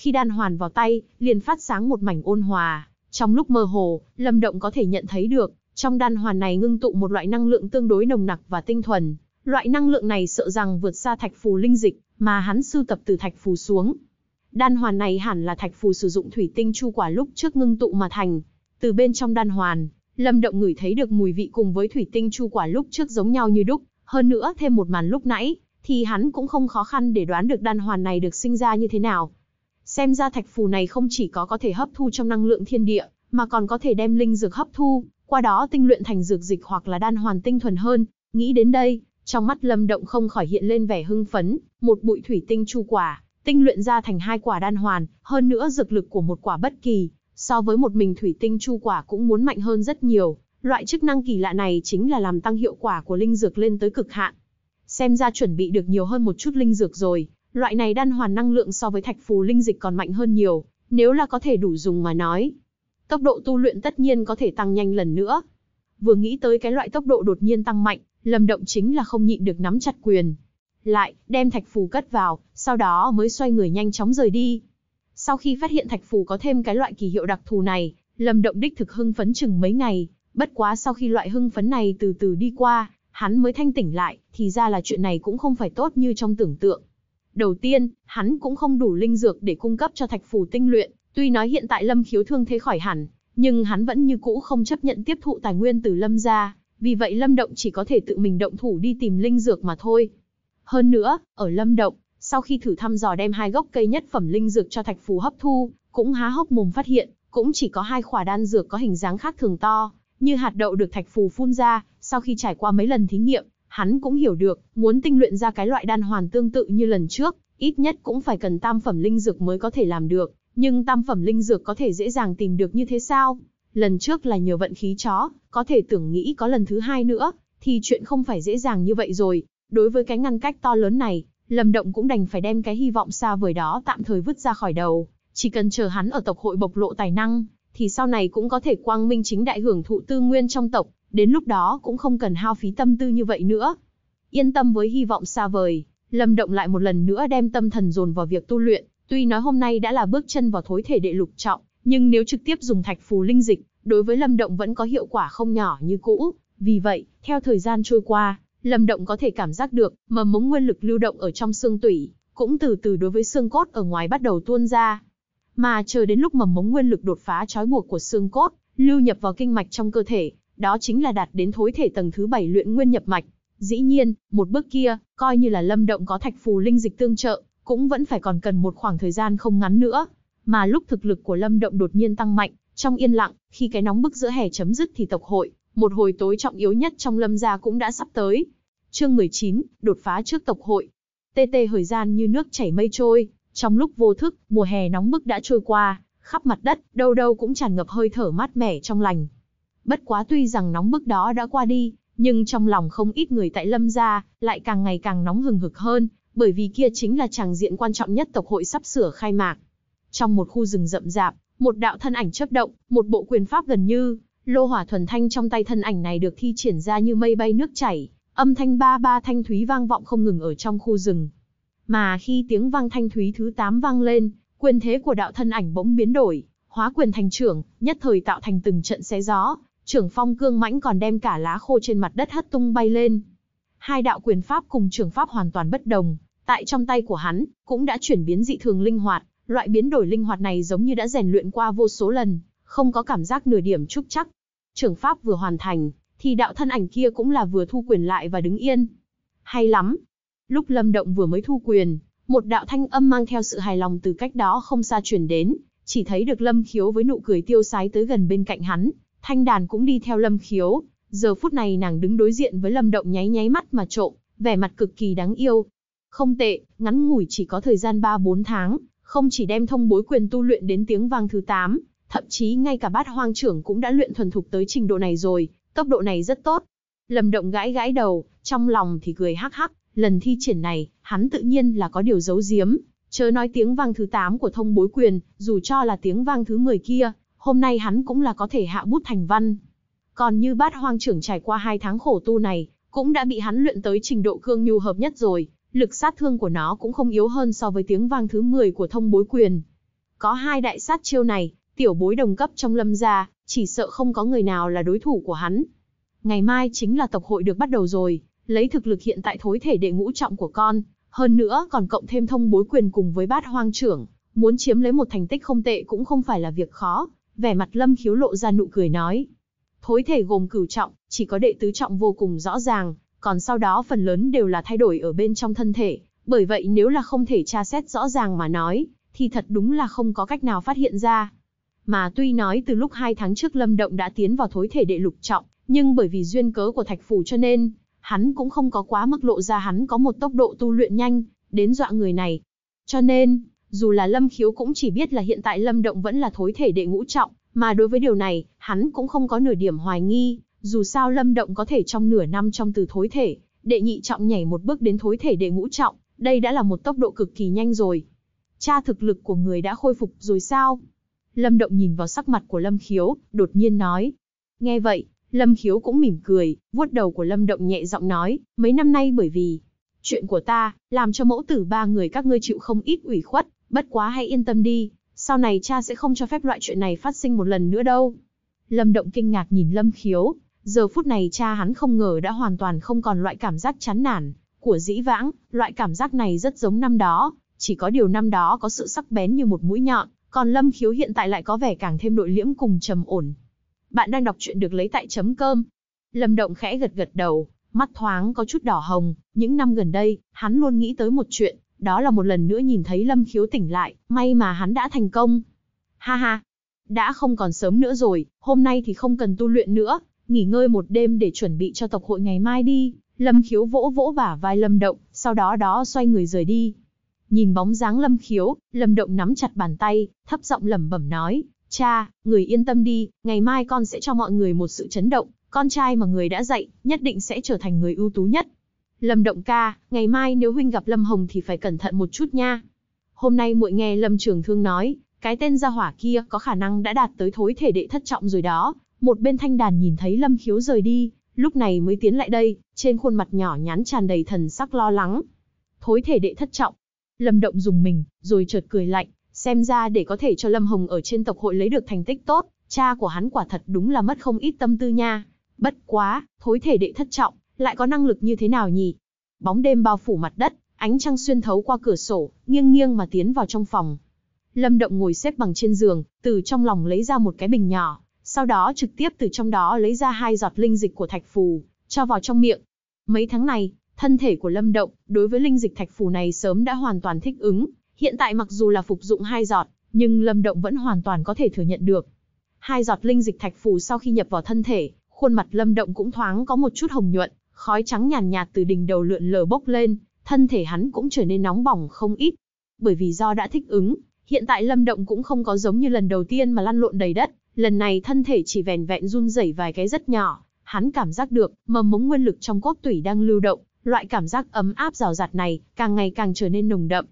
Khi đan hoàn vào tay, liền phát sáng một mảnh ôn hòa. Trong lúc mơ hồ, Lâm Động có thể nhận thấy được, trong đan hoàn này ngưng tụ một loại năng lượng tương đối nồng nặc và tinh thuần. Loại năng lượng này sợ rằng vượt xa thạch phù linh dịch mà hắn sưu tập từ thạch phù xuống. Đan hoàn này hẳn là thạch phù sử dụng thủy tinh chu quả lúc trước ngưng tụ mà thành. Từ bên trong đan hoàn, Lâm Động ngửi thấy được mùi vị cùng với thủy tinh chu quả lúc trước giống nhau như đúc, hơn nữa thêm một màn lúc nãy, thì hắn cũng không khó khăn để đoán được đan hoàn này được sinh ra như thế nào, Xem ra thạch phù này không chỉ có có thể hấp thu trong năng lượng thiên địa, mà còn có thể đem linh dược hấp thu, qua đó tinh luyện thành dược dịch hoặc là đan hoàn tinh thuần hơn. Nghĩ đến đây, trong mắt Lâm Động không khỏi hiện lên vẻ hưng phấn, một bụi thủy tinh chu quả, tinh luyện ra thành hai quả đan hoàn, hơn nữa dược lực của một quả bất kỳ, so với một mình thủy tinh chu quả cũng muốn mạnh hơn rất nhiều. Loại chức năng kỳ lạ này chính là làm tăng hiệu quả của linh dược lên tới cực hạn. Xem ra chuẩn bị được nhiều hơn một chút linh dược rồi, Loại này đan hoàn năng lượng so với thạch phù linh dịch còn mạnh hơn nhiều, nếu là có thể đủ dùng mà nói. Tốc độ tu luyện tất nhiên có thể tăng nhanh lần nữa. Vừa nghĩ tới cái loại tốc độ đột nhiên tăng mạnh, lầm động chính là không nhịn được nắm chặt quyền. Lại, đem thạch phù cất vào, sau đó mới xoay người nhanh chóng rời đi. Sau khi phát hiện thạch phù có thêm cái loại kỳ hiệu đặc thù này, Lâm Động đích thực hưng phấn chừng mấy ngày, bất quá sau khi loại hưng phấn này từ từ đi qua, hắn mới thanh tỉnh lại, thì ra là chuyện này cũng không phải tốt như trong tưởng tượng. Đầu tiên, hắn cũng không đủ linh dược để cung cấp cho thạch phù tinh luyện, tuy nói hiện tại Lâm Khiếu thương thế khỏi hẳn, nhưng hắn vẫn như cũ không chấp nhận tiếp thụ tài nguyên từ Lâm gia, vì vậy Lâm Động chỉ có thể tự mình động thủ đi tìm linh dược mà thôi. Hơn nữa, ở Lâm Động, sau khi thử thăm dò đem hai gốc cây nhất phẩm linh dược cho thạch phù hấp thu, cũng há hốc mồm phát hiện, cũng chỉ có hai quả đan dược có hình dáng khác thường to, như hạt đậu được thạch phù phun ra, sau khi trải qua mấy lần thí nghiệm, Hắn cũng hiểu được, muốn tinh luyện ra cái loại đan hoàn tương tự như lần trước, ít nhất cũng phải cần tam phẩm linh dược mới có thể làm được, nhưng tam phẩm linh dược có thể dễ dàng tìm được như thế sao? Lần trước là nhờ vận khí chó, có thể tưởng nghĩ có lần thứ hai nữa, thì chuyện không phải dễ dàng như vậy rồi. Đối với cái ngăn cách to lớn này, Lâm Động cũng đành phải đem cái hy vọng xa vời đó tạm thời vứt ra khỏi đầu, chỉ cần chờ hắn ở tộc hội bộc lộ tài năng, thì sau này cũng có thể quang minh chính đại hưởng thụ tư nguyên trong tộc, đến lúc đó cũng không cần hao phí tâm tư như vậy nữa. Yên tâm với hy vọng xa vời, Lâm Động lại một lần nữa đem tâm thần dồn vào việc tu luyện, tuy nói hôm nay đã là bước chân vào thối thể đệ lục trọng, nhưng nếu trực tiếp dùng thạch phù linh dịch, đối với Lâm Động vẫn có hiệu quả không nhỏ như cũ, vì vậy, theo thời gian trôi qua, Lâm Động có thể cảm giác được mầm mống nguyên lực lưu động ở trong xương tủy, cũng từ từ đối với xương cốt ở ngoài bắt đầu tuôn ra. Mà chờ đến lúc mầm mống nguyên lực đột phá trói buộc của xương cốt, lưu nhập vào kinh mạch trong cơ thể, đó chính là đạt đến thối thể tầng thứ bảy luyện nguyên nhập mạch. Dĩ nhiên, một bước kia, coi như là Lâm Động có thạch phù linh dịch tương trợ, cũng vẫn phải còn cần một khoảng thời gian không ngắn nữa. Mà lúc thực lực của Lâm Động đột nhiên tăng mạnh, trong yên lặng, khi cái nóng bức giữa hè chấm dứt thì tộc hội, một hồi tối trọng yếu nhất trong Lâm gia cũng đã sắp tới. Chương 19, đột phá trước tộc hội. Tê tê thời gian như nước chảy mây trôi, trong lúc vô thức, mùa hè nóng bức đã trôi qua, khắp mặt đất, đâu đâu cũng tràn ngập hơi thở mát mẻ trong lành. Bất quá tuy rằng nóng bức đó đã qua đi, nhưng trong lòng không ít người tại Lâm gia lại càng ngày càng nóng hừng hực hơn, bởi vì kia chính là tràng diện quan trọng nhất tộc hội sắp sửa khai mạc. Trong một khu rừng rậm rạp, một đạo thân ảnh chớp động, một bộ quyền pháp gần như lô hỏa thuần thanh trong tay thân ảnh này được thi triển ra như mây bay nước chảy, âm thanh ba ba thanh thúy vang vọng không ngừng ở trong khu rừng. Mà khi tiếng vang thanh thúy thứ 8 vang lên, quyền thế của đạo thân ảnh bỗng biến đổi, hóa quyền thành trưởng, nhất thời tạo thành từng trận xé gió, trưởng phong cương mãnh còn đem cả lá khô trên mặt đất hất tung bay lên. Hai đạo quyền pháp cùng trưởng pháp hoàn toàn bất đồng, tại trong tay của hắn, cũng đã chuyển biến dị thường linh hoạt, loại biến đổi linh hoạt này giống như đã rèn luyện qua vô số lần, không có cảm giác nửa điểm trúc chắc. Trưởng pháp vừa hoàn thành, thì đạo thân ảnh kia cũng là vừa thu quyền lại và đứng yên. Hay lắm. Lúc Lâm Động vừa mới thu quyền, một đạo thanh âm mang theo sự hài lòng từ cách đó không xa truyền đến, chỉ thấy được Lâm Khiếu với nụ cười tiêu sái tới gần bên cạnh hắn, Thanh đàn cũng đi theo lâm khiếu, giờ phút này nàng đứng đối diện với lâm động nháy nháy mắt mà trộm, vẻ mặt cực kỳ đáng yêu. Không tệ, ngắn ngủi chỉ có thời gian ba bốn tháng, không chỉ đem thông bối quyền tu luyện đến tiếng vang thứ tám, thậm chí ngay cả bát hoang trưởng cũng đã luyện thuần thục tới trình độ này rồi, tốc độ này rất tốt. Lâm động gãi gãi đầu, trong lòng thì cười hắc hắc, lần thi triển này, hắn tự nhiên là có điều giấu giếm, chớ nói tiếng vang thứ tám của thông bối quyền, dù cho là tiếng vang thứ 10 kia, hôm nay hắn cũng là có thể hạ bút thành văn. Còn như bát hoang trưởng trải qua hai tháng khổ tu này, cũng đã bị hắn luyện tới trình độ cương nhu hợp nhất rồi, lực sát thương của nó cũng không yếu hơn so với tiếng vang thứ 10 của thông bối quyền. Có hai đại sát chiêu này, tiểu bối đồng cấp trong lâm gia, chỉ sợ không có người nào là đối thủ của hắn. Ngày mai chính là tộc hội được bắt đầu rồi, lấy thực lực hiện tại thối thể đệ ngũ trọng của con, hơn nữa còn cộng thêm thông bối quyền cùng với bát hoang trưởng, muốn chiếm lấy một thành tích không tệ cũng không phải là việc khó, Vẻ mặt lâm khiếu lộ ra nụ cười nói. Thối thể gồm cửu trọng, chỉ có đệ tứ trọng vô cùng rõ ràng, còn sau đó phần lớn đều là thay đổi ở bên trong thân thể. Bởi vậy nếu là không thể tra xét rõ ràng mà nói, thì thật đúng là không có cách nào phát hiện ra. Mà tuy nói từ lúc hai tháng trước Lâm Động đã tiến vào thối thể đệ lục trọng, nhưng bởi vì duyên cớ của thạch phủ cho nên, hắn cũng không có quá mức lộ ra hắn có một tốc độ tu luyện nhanh, đến dọa người này. Cho nên, dù là Lâm Khiếu cũng chỉ biết là hiện tại Lâm Động vẫn là thối thể đệ ngũ trọng, mà đối với điều này, hắn cũng không có nửa điểm hoài nghi, dù sao Lâm Động có thể trong nửa năm trong từ thối thể, đệ nhị trọng nhảy một bước đến thối thể đệ ngũ trọng, đây đã là một tốc độ cực kỳ nhanh rồi. Cha thực lực của người đã khôi phục rồi sao? Lâm Động nhìn vào sắc mặt của Lâm Khiếu, đột nhiên nói. Nghe vậy, Lâm Khiếu cũng mỉm cười, vuốt đầu của Lâm Động nhẹ giọng nói, mấy năm nay bởi vì chuyện của ta, làm cho mẫu tử ba người các ngươi chịu không ít ủy khuất, Bất quá hãy yên tâm đi, sau này cha sẽ không cho phép loại chuyện này phát sinh một lần nữa đâu. Lâm Động kinh ngạc nhìn Lâm Khiếu, giờ phút này cha hắn không ngờ đã hoàn toàn không còn loại cảm giác chán nản của dĩ vãng, loại cảm giác này rất giống năm đó, chỉ có điều năm đó có sự sắc bén như một mũi nhọn, còn Lâm Khiếu hiện tại lại có vẻ càng thêm nội liễm cùng trầm ổn. Bạn đang đọc truyện được lấy tại chấm cơm. Lâm Động khẽ gật gật đầu, mắt thoáng có chút đỏ hồng, những năm gần đây, hắn luôn nghĩ tới một chuyện, đó là một lần nữa nhìn thấy Lâm Khiếu tỉnh lại, may mà hắn đã thành công. Ha ha, đã không còn sớm nữa rồi, hôm nay thì không cần tu luyện nữa, nghỉ ngơi một đêm để chuẩn bị cho tộc hội ngày mai đi. Lâm Khiếu vỗ vỗ vả vai Lâm Động, sau đó đó xoay người rời đi. Nhìn bóng dáng Lâm Khiếu, Lâm Động nắm chặt bàn tay, thấp giọng lẩm bẩm nói, cha, người yên tâm đi, ngày mai con sẽ cho mọi người một sự chấn động, con trai mà người đã dạy, nhất định sẽ trở thành người ưu tú nhất, Lâm Động ca, ngày mai nếu huynh gặp Lâm Hồng thì phải cẩn thận một chút nha. Hôm nay muội nghe Lâm Trường Thương nói, cái tên gia hỏa kia có khả năng đã đạt tới thối thể đệ thất trọng rồi đó. Một bên thanh đàn nhìn thấy Lâm Khiếu rời đi, lúc này mới tiến lại đây, trên khuôn mặt nhỏ nhắn tràn đầy thần sắc lo lắng. Thối thể đệ thất trọng. Lâm Động dùng mình, rồi chợt cười lạnh, xem ra để có thể cho Lâm Hồng ở trên tộc hội lấy được thành tích tốt, cha của hắn quả thật đúng là mất không ít tâm tư nha. Bất quá, thối thể đệ thất trọng, lại có năng lực như thế nào nhỉ? Bóng đêm bao phủ mặt đất, ánh trăng xuyên thấu qua cửa sổ, nghiêng nghiêng mà tiến vào trong phòng. Lâm Động ngồi xếp bằng trên giường, từ trong lòng lấy ra một cái bình nhỏ, sau đó trực tiếp từ trong đó lấy ra hai giọt linh dịch của thạch phù, cho vào trong miệng. Mấy tháng này, thân thể của Lâm Động đối với linh dịch thạch phù này sớm đã hoàn toàn thích ứng, hiện tại mặc dù là phục dụng hai giọt, nhưng Lâm Động vẫn hoàn toàn có thể thừa nhận được. Hai giọt linh dịch thạch phù sau khi nhập vào thân thể, khuôn mặt Lâm Động cũng thoáng có một chút hồng nhuận, Khói trắng nhàn nhạt, từ đỉnh đầu lượn lờ bốc lên, thân thể hắn cũng trở nên nóng bỏng không ít. Bởi vì do đã thích ứng, hiện tại Lâm Động cũng không có giống như lần đầu tiên mà lăn lộn đầy đất, lần này thân thể chỉ vẻn vẹn run rẩy vài cái rất nhỏ, hắn cảm giác được mầm mống nguyên lực trong cốt tủy đang lưu động, loại cảm giác ấm áp rào rạt này càng ngày càng trở nên nồng đậm.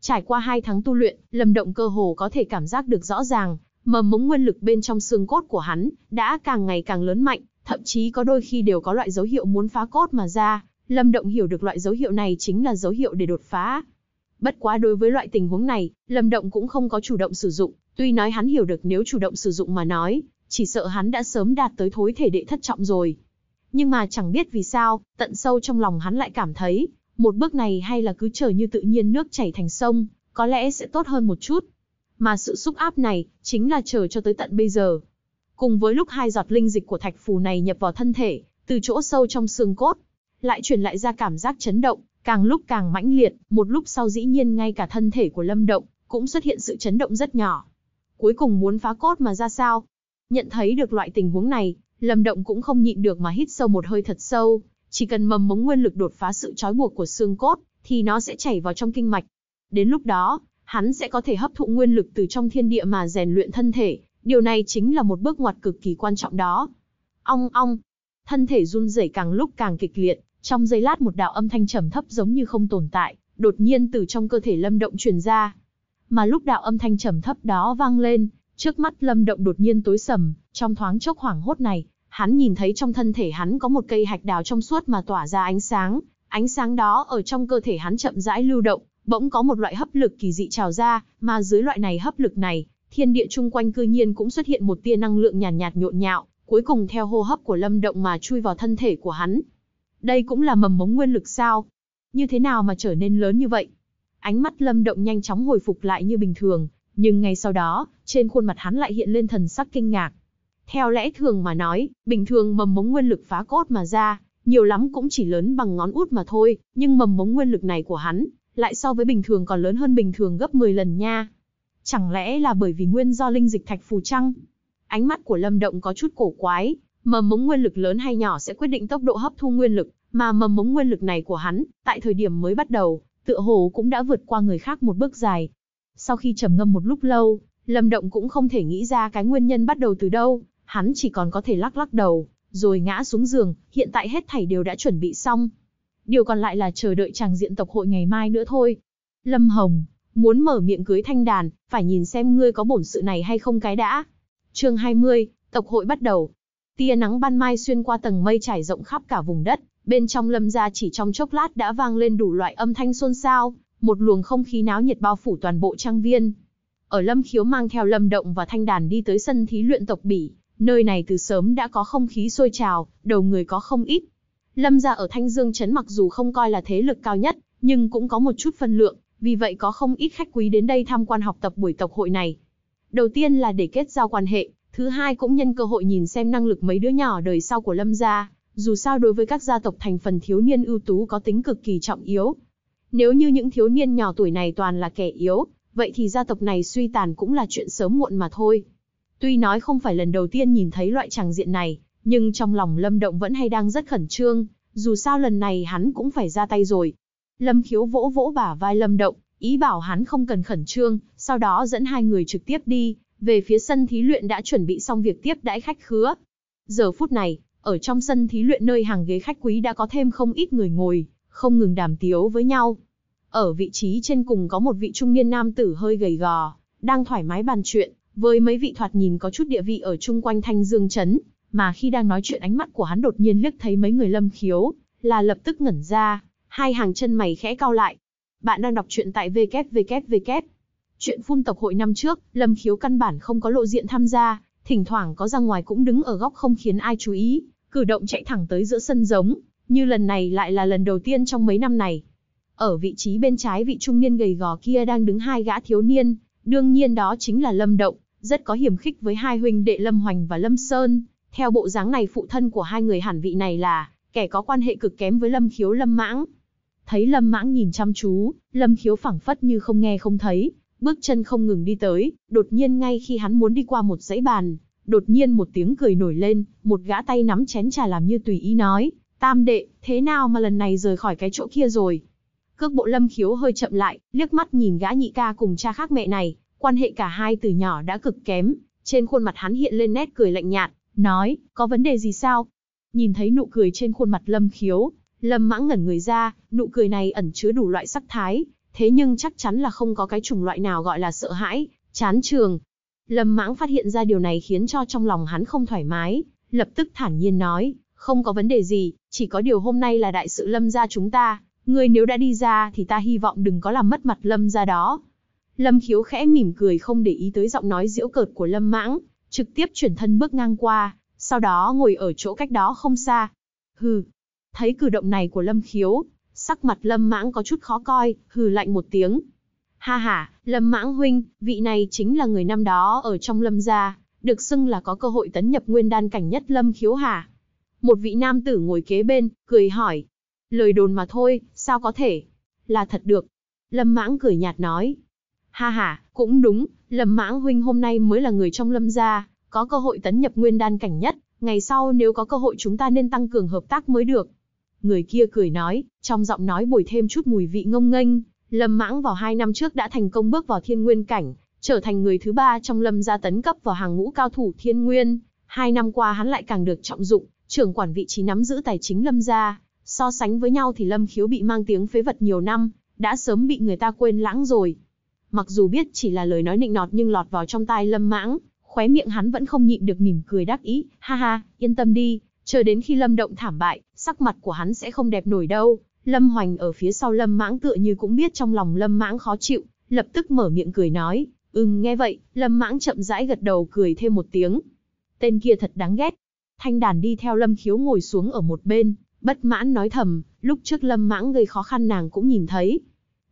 Trải qua hai tháng tu luyện, Lâm Động cơ hồ có thể cảm giác được rõ ràng, mầm mống nguyên lực bên trong xương cốt của hắn đã càng ngày càng lớn mạnh, thậm chí có đôi khi đều có loại dấu hiệu muốn phá cốt mà ra, Lâm Động hiểu được loại dấu hiệu này chính là dấu hiệu để đột phá. Bất quá đối với loại tình huống này, Lâm Động cũng không có chủ động sử dụng, tuy nói hắn hiểu được nếu chủ động sử dụng mà nói, chỉ sợ hắn đã sớm đạt tới thối thể đệ thất trọng rồi. Nhưng mà chẳng biết vì sao, tận sâu trong lòng hắn lại cảm thấy, một bước này hay là cứ chờ như tự nhiên nước chảy thành sông, có lẽ sẽ tốt hơn một chút. Mà sự xúc áp này, chính là chờ cho tới tận bây giờ, Cùng với lúc hai giọt linh dịch của thạch phù này nhập vào thân thể, từ chỗ sâu trong xương cốt, lại truyền lại ra cảm giác chấn động, càng lúc càng mãnh liệt, một lúc sau dĩ nhiên ngay cả thân thể của Lâm Động cũng xuất hiện sự chấn động rất nhỏ. Cuối cùng muốn phá cốt mà ra sao? Nhận thấy được loại tình huống này, Lâm Động cũng không nhịn được mà hít sâu một hơi thật sâu, chỉ cần mầm mống nguyên lực đột phá sự trói buộc của xương cốt, thì nó sẽ chảy vào trong kinh mạch. Đến lúc đó, hắn sẽ có thể hấp thụ nguyên lực từ trong thiên địa mà rèn luyện thân thể, Điều này chính là một bước ngoặt cực kỳ quan trọng đó. Ong ong, thân thể run rẩy càng lúc càng kịch liệt, trong giây lát một đạo âm thanh trầm thấp giống như không tồn tại, đột nhiên từ trong cơ thể Lâm Động truyền ra. Mà lúc đạo âm thanh trầm thấp đó vang lên, trước mắt Lâm Động đột nhiên tối sầm, trong thoáng chốc hoảng hốt này, hắn nhìn thấy trong thân thể hắn có một cây hạch đào trong suốt mà tỏa ra ánh sáng, ánh sáng đó ở trong cơ thể hắn chậm rãi lưu động, bỗng có một loại hấp lực kỳ dị trào ra, mà dưới loại này hấp lực này, thiên địa chung quanh cư nhiên cũng xuất hiện một tia năng lượng nhàn nhạt, nhạt nhộn nhạo, cuối cùng theo hô hấp của Lâm Động mà chui vào thân thể của hắn. Đây cũng là mầm mống nguyên lực sao? Như thế nào mà trở nên lớn như vậy? Ánh mắt Lâm Động nhanh chóng hồi phục lại như bình thường, nhưng ngay sau đó, trên khuôn mặt hắn lại hiện lên thần sắc kinh ngạc. Theo lẽ thường mà nói, bình thường mầm mống nguyên lực phá cốt mà ra, nhiều lắm cũng chỉ lớn bằng ngón út mà thôi, nhưng mầm mống nguyên lực này của hắn, lại so với bình thường còn lớn hơn bình thường gấp 10 lần nha. Chẳng lẽ là bởi vì nguyên do linh dịch thạch phù trăng? Ánh mắt của Lâm Động có chút cổ quái, mầm mống nguyên lực lớn hay nhỏ sẽ quyết định tốc độ hấp thu nguyên lực, mà mầm mống nguyên lực này của hắn, tại thời điểm mới bắt đầu, tựa hồ cũng đã vượt qua người khác một bước dài. Sau khi trầm ngâm một lúc lâu, Lâm Động cũng không thể nghĩ ra cái nguyên nhân bắt đầu từ đâu, hắn chỉ còn có thể lắc lắc đầu, rồi ngã xuống giường, hiện tại hết thảy đều đã chuẩn bị xong. Điều còn lại là chờ đợi chàng diện tộc hội ngày mai nữa thôi. Lâm Hồng, Muốn mở miệng cưới thanh đàn, phải nhìn xem ngươi có bổn sự này hay không cái đã. chương 20, tộc hội bắt đầu. Tia nắng ban mai xuyên qua tầng mây trải rộng khắp cả vùng đất, bên trong lâm gia chỉ trong chốc lát đã vang lên đủ loại âm thanh xôn xao, một luồng không khí náo nhiệt bao phủ toàn bộ trang viên. Ở lâm khiếu mang theo lâm động và thanh đàn đi tới sân thí luyện tộc bỉ, nơi này từ sớm đã có không khí sôi trào, đầu người có không ít. Lâm gia ở Thanh Dương Trấn mặc dù không coi là thế lực cao nhất, nhưng cũng có một chút phân lượng, vì vậy có không ít khách quý đến đây tham quan học tập buổi tộc hội này. Đầu tiên là để kết giao quan hệ, thứ hai cũng nhân cơ hội nhìn xem năng lực mấy đứa nhỏ đời sau của Lâm gia, dù sao đối với các gia tộc thành phần thiếu niên ưu tú có tính cực kỳ trọng yếu. Nếu như những thiếu niên nhỏ tuổi này toàn là kẻ yếu, vậy thì gia tộc này suy tàn cũng là chuyện sớm muộn mà thôi. Tuy nói không phải lần đầu tiên nhìn thấy loại tràng diện này, nhưng trong lòng Lâm Động vẫn hay đang rất khẩn trương, dù sao lần này hắn cũng phải ra tay rồi. Lâm khiếu vỗ vỗ bả vai Lâm Động, ý bảo hắn không cần khẩn trương, sau đó dẫn hai người trực tiếp đi, về phía sân thí luyện đã chuẩn bị xong việc tiếp đãi khách khứa. Giờ phút này, ở trong sân thí luyện nơi hàng ghế khách quý đã có thêm không ít người ngồi, không ngừng đàm tiếu với nhau. Ở vị trí trên cùng có một vị trung niên nam tử hơi gầy gò, đang thoải mái bàn chuyện, với mấy vị thoạt nhìn có chút địa vị ở chung quanh thanh dương chấn, mà khi đang nói chuyện ánh mắt của hắn đột nhiên liếc thấy mấy người lâm khiếu, là lập tức ngẩn ra, Hai hàng chân mày khẽ cau lại. Bạn đang đọc truyện tại www. Chuyện phun tộc hội năm trước, Lâm Khiếu căn bản không có lộ diện tham gia, thỉnh thoảng có ra ngoài cũng đứng ở góc không khiến ai chú ý, cử động chạy thẳng tới giữa sân giống, như lần này lại là lần đầu tiên trong mấy năm này. Ở vị trí bên trái vị trung niên gầy gò kia đang đứng hai gã thiếu niên, đương nhiên đó chính là Lâm Động, rất có hiểm khích với hai huynh đệ Lâm Hoành và Lâm Sơn. Theo bộ dáng này phụ thân của hai người hẳn vị này là kẻ có quan hệ cực kém với Lâm Khiếu Lâm Mãng, Thấy Lâm Mãng nhìn chăm chú, Lâm Khiếu phẳng phất như không nghe không thấy, bước chân không ngừng đi tới, đột nhiên ngay khi hắn muốn đi qua một dãy bàn, đột nhiên một tiếng cười nổi lên, một gã tay nắm chén trà làm như tùy ý nói, tam đệ, thế nào mà lần này rời khỏi cái chỗ kia rồi? Cước bộ lâm khiếu hơi chậm lại, liếc mắt nhìn gã nhị ca cùng cha khác mẹ này, quan hệ cả hai từ nhỏ đã cực kém, trên khuôn mặt hắn hiện lên nét cười lạnh nhạt, nói, có vấn đề gì sao? Nhìn thấy nụ cười trên khuôn mặt lâm khiếu, Lâm mãng ngẩn người ra, nụ cười này ẩn chứa đủ loại sắc thái, thế nhưng chắc chắn là không có cái chủng loại nào gọi là sợ hãi, chán trường. Lâm mãng phát hiện ra điều này khiến cho trong lòng hắn không thoải mái, lập tức thản nhiên nói, không có vấn đề gì, chỉ có điều hôm nay là đại sự lâm gia chúng ta, ngươi nếu đã đi ra thì ta hy vọng đừng có làm mất mặt lâm gia đó. Lâm khiếu khẽ mỉm cười không để ý tới giọng nói diễu cợt của lâm mãng, trực tiếp chuyển thân bước ngang qua, sau đó ngồi ở chỗ cách đó không xa. Hừ, Thấy cử động này của Lâm Khiếu, sắc mặt Lâm Mãng có chút khó coi, hừ lạnh một tiếng. Ha ha, Lâm Mãng huynh, vị này chính là người năm đó ở trong Lâm gia, được xưng là có cơ hội tấn nhập nguyên đan cảnh nhất Lâm Khiếu hà. Một vị nam tử ngồi kế bên, cười hỏi. Lời đồn mà thôi, sao có thể? Là thật được. Lâm Mãng cười nhạt nói. Ha ha, cũng đúng, Lâm Mãng huynh hôm nay mới là người trong Lâm gia, có cơ hội tấn nhập nguyên đan cảnh nhất, ngày sau nếu có cơ hội chúng ta nên tăng cường hợp tác mới được. Người kia cười nói, trong giọng nói bồi thêm chút mùi vị ngông nghênh, Lâm Mãng vào hai năm trước đã thành công bước vào thiên nguyên cảnh, trở thành người thứ ba trong lâm gia tấn cấp vào hàng ngũ cao thủ thiên nguyên. Hai năm qua hắn lại càng được trọng dụng, trưởng quản vị trí nắm giữ tài chính lâm gia. So sánh với nhau thì lâm khiếu bị mang tiếng phế vật nhiều năm, đã sớm bị người ta quên lãng rồi. Mặc dù biết chỉ là lời nói nịnh nọt nhưng lọt vào trong tai lâm mãng, khóe miệng hắn vẫn không nhịn được mỉm cười đắc ý, ha ha, yên tâm đi, chờ đến khi lâm động thảm bại, sắc mặt của hắn sẽ không đẹp nổi đâu. Lâm Hoành ở phía sau Lâm Mãng tựa như cũng biết trong lòng Lâm Mãng khó chịu, lập tức mở miệng cười nói, ừm nghe vậy, Lâm Mãng chậm rãi gật đầu cười thêm một tiếng. Tên kia thật đáng ghét. Thanh đàn đi theo Lâm Khiếu ngồi xuống ở một bên, bất mãn nói thầm, lúc trước Lâm Mãng gây khó khăn nàng cũng nhìn thấy.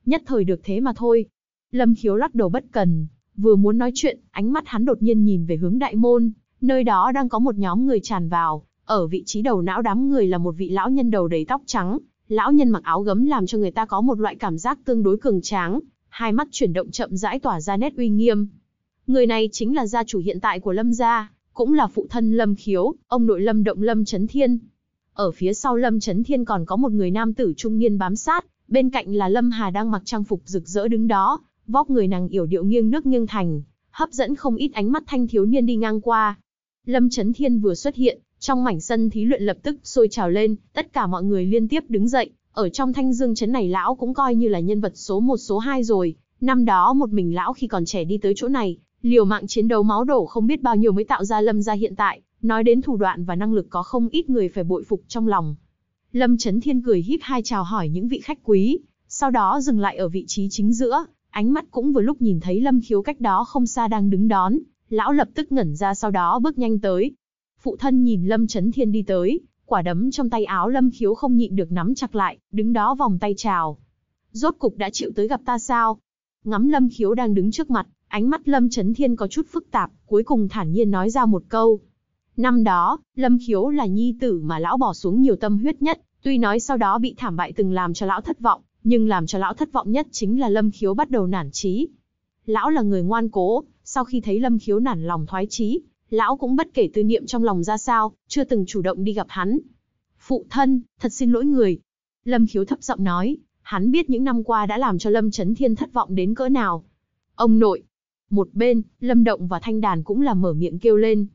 Nhất thời được thế mà thôi. Lâm Khiếu lắc đầu bất cần, vừa muốn nói chuyện, ánh mắt hắn đột nhiên nhìn về hướng đại môn, nơi đó đang có một nhóm người tràn vào, ở vị trí đầu não đám người là một vị lão nhân đầu đầy tóc trắng, lão nhân mặc áo gấm làm cho người ta có một loại cảm giác tương đối cường tráng, hai mắt chuyển động chậm rãi tỏa ra nét uy nghiêm. Người này chính là gia chủ hiện tại của Lâm gia, cũng là phụ thân Lâm Khiếu, ông nội Lâm Động Lâm Chấn Thiên. Ở phía sau Lâm Chấn Thiên còn có một người nam tử trung niên bám sát, bên cạnh là Lâm Hà đang mặc trang phục rực rỡ đứng đó, vóc người nàng yểu điệu nghiêng nước nghiêng thành, hấp dẫn không ít ánh mắt thanh thiếu niên đi ngang qua. Lâm Chấn Thiên vừa xuất hiện, trong mảnh sân thí luyện lập tức sôi trào lên, tất cả mọi người liên tiếp đứng dậy, ở trong thanh dương chấn này lão cũng coi như là nhân vật số 1 số 2 rồi, năm đó một mình lão khi còn trẻ đi tới chỗ này, liều mạng chiến đấu máu đổ không biết bao nhiêu mới tạo ra lâm gia hiện tại, nói đến thủ đoạn và năng lực có không ít người phải bội phục trong lòng. Lâm chấn Thiên cười híp hai chào hỏi những vị khách quý, sau đó dừng lại ở vị trí chính giữa, ánh mắt cũng vừa lúc nhìn thấy Lâm Khiếu cách đó không xa đang đứng đón, lão lập tức ngẩn ra sau đó bước nhanh tới, phụ thân nhìn Lâm Chấn Thiên đi tới, quả đấm trong tay áo Lâm Khiếu không nhịn được nắm chặt lại, đứng đó vòng tay chào. Rốt cục đã chịu tới gặp ta sao? Ngắm Lâm Khiếu đang đứng trước mặt, ánh mắt Lâm Chấn Thiên có chút phức tạp, cuối cùng thản nhiên nói ra một câu. Năm đó, Lâm Khiếu là nhi tử mà lão bỏ xuống nhiều tâm huyết nhất, tuy nói sau đó bị thảm bại từng làm cho lão thất vọng, nhưng làm cho lão thất vọng nhất chính là Lâm Khiếu bắt đầu nản trí. Lão là người ngoan cố, sau khi thấy Lâm Khiếu nản lòng thoái trí, lão cũng bất kể tư niệm trong lòng ra sao, chưa từng chủ động đi gặp hắn. Phụ thân, thật xin lỗi người. Lâm khiếu thấp giọng nói, hắn biết những năm qua đã làm cho Lâm Trấn Thiên thất vọng đến cỡ nào. Ông nội. Một bên, Lâm Động và Thanh Đàn cũng là mở miệng kêu lên.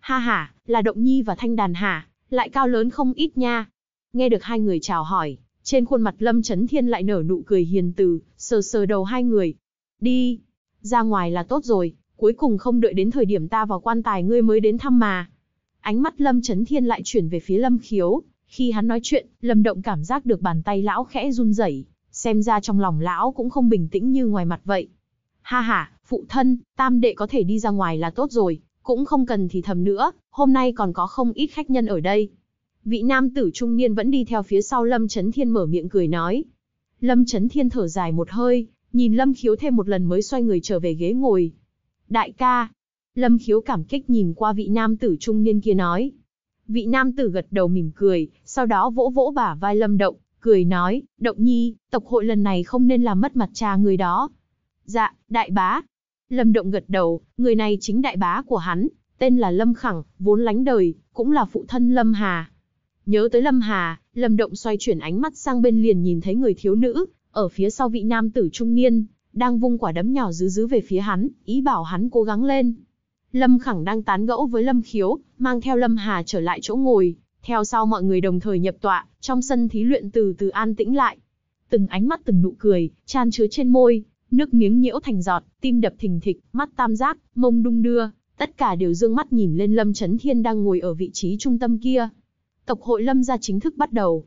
Ha ha, là Động Nhi và Thanh Đàn hả, lại cao lớn không ít nha. Nghe được hai người chào hỏi, trên khuôn mặt Lâm Trấn Thiên lại nở nụ cười hiền từ, sờ sờ đầu hai người. Đi, ra ngoài là tốt rồi, cuối cùng không đợi đến thời điểm ta vào quan tài ngươi mới đến thăm mà. Ánh mắt Lâm Chấn Thiên lại chuyển về phía Lâm Khiếu, khi hắn nói chuyện, Lâm Động cảm giác được bàn tay lão khẽ run rẩy, xem ra trong lòng lão cũng không bình tĩnh như ngoài mặt vậy. Ha ha, phụ thân, tam đệ có thể đi ra ngoài là tốt rồi, cũng không cần thì thầm nữa, hôm nay còn có không ít khách nhân ở đây. Vị nam tử trung niên vẫn đi theo phía sau Lâm Chấn Thiên mở miệng cười nói. Lâm Chấn Thiên thở dài một hơi, nhìn Lâm Khiếu thêm một lần mới xoay người trở về ghế ngồi, Đại ca. Lâm khiếu cảm kích nhìn qua vị nam tử trung niên kia nói. Vị nam tử gật đầu mỉm cười, sau đó vỗ vỗ bả vai Lâm Động, cười nói, Động Nhi, tộc hội lần này không nên làm mất mặt cha người đó. Dạ, đại bá. Lâm Động gật đầu, người này chính đại bá của hắn, tên là Lâm Khẳng, vốn lánh đời, cũng là phụ thân Lâm Hà. Nhớ tới Lâm Hà, Lâm Động xoay chuyển ánh mắt sang bên liền nhìn thấy người thiếu nữ, ở phía sau vị nam tử trung niên, đang vung quả đấm nhỏ dữ dữ về phía hắn, ý bảo hắn cố gắng lên. Lâm Khẳng đang tán gẫu với Lâm Khiếu, mang theo Lâm Hà trở lại chỗ ngồi, theo sau mọi người đồng thời nhập tọa, trong sân thí luyện từ từ an tĩnh lại. Từng ánh mắt từng nụ cười, chan chứa trên môi, nước miếng nhiễu thành giọt, tim đập thình thịch, mắt tam giác, mông đung đưa, tất cả đều dương mắt nhìn lên Lâm Chấn Thiên đang ngồi ở vị trí trung tâm kia. Tộc hội Lâm gia chính thức bắt đầu,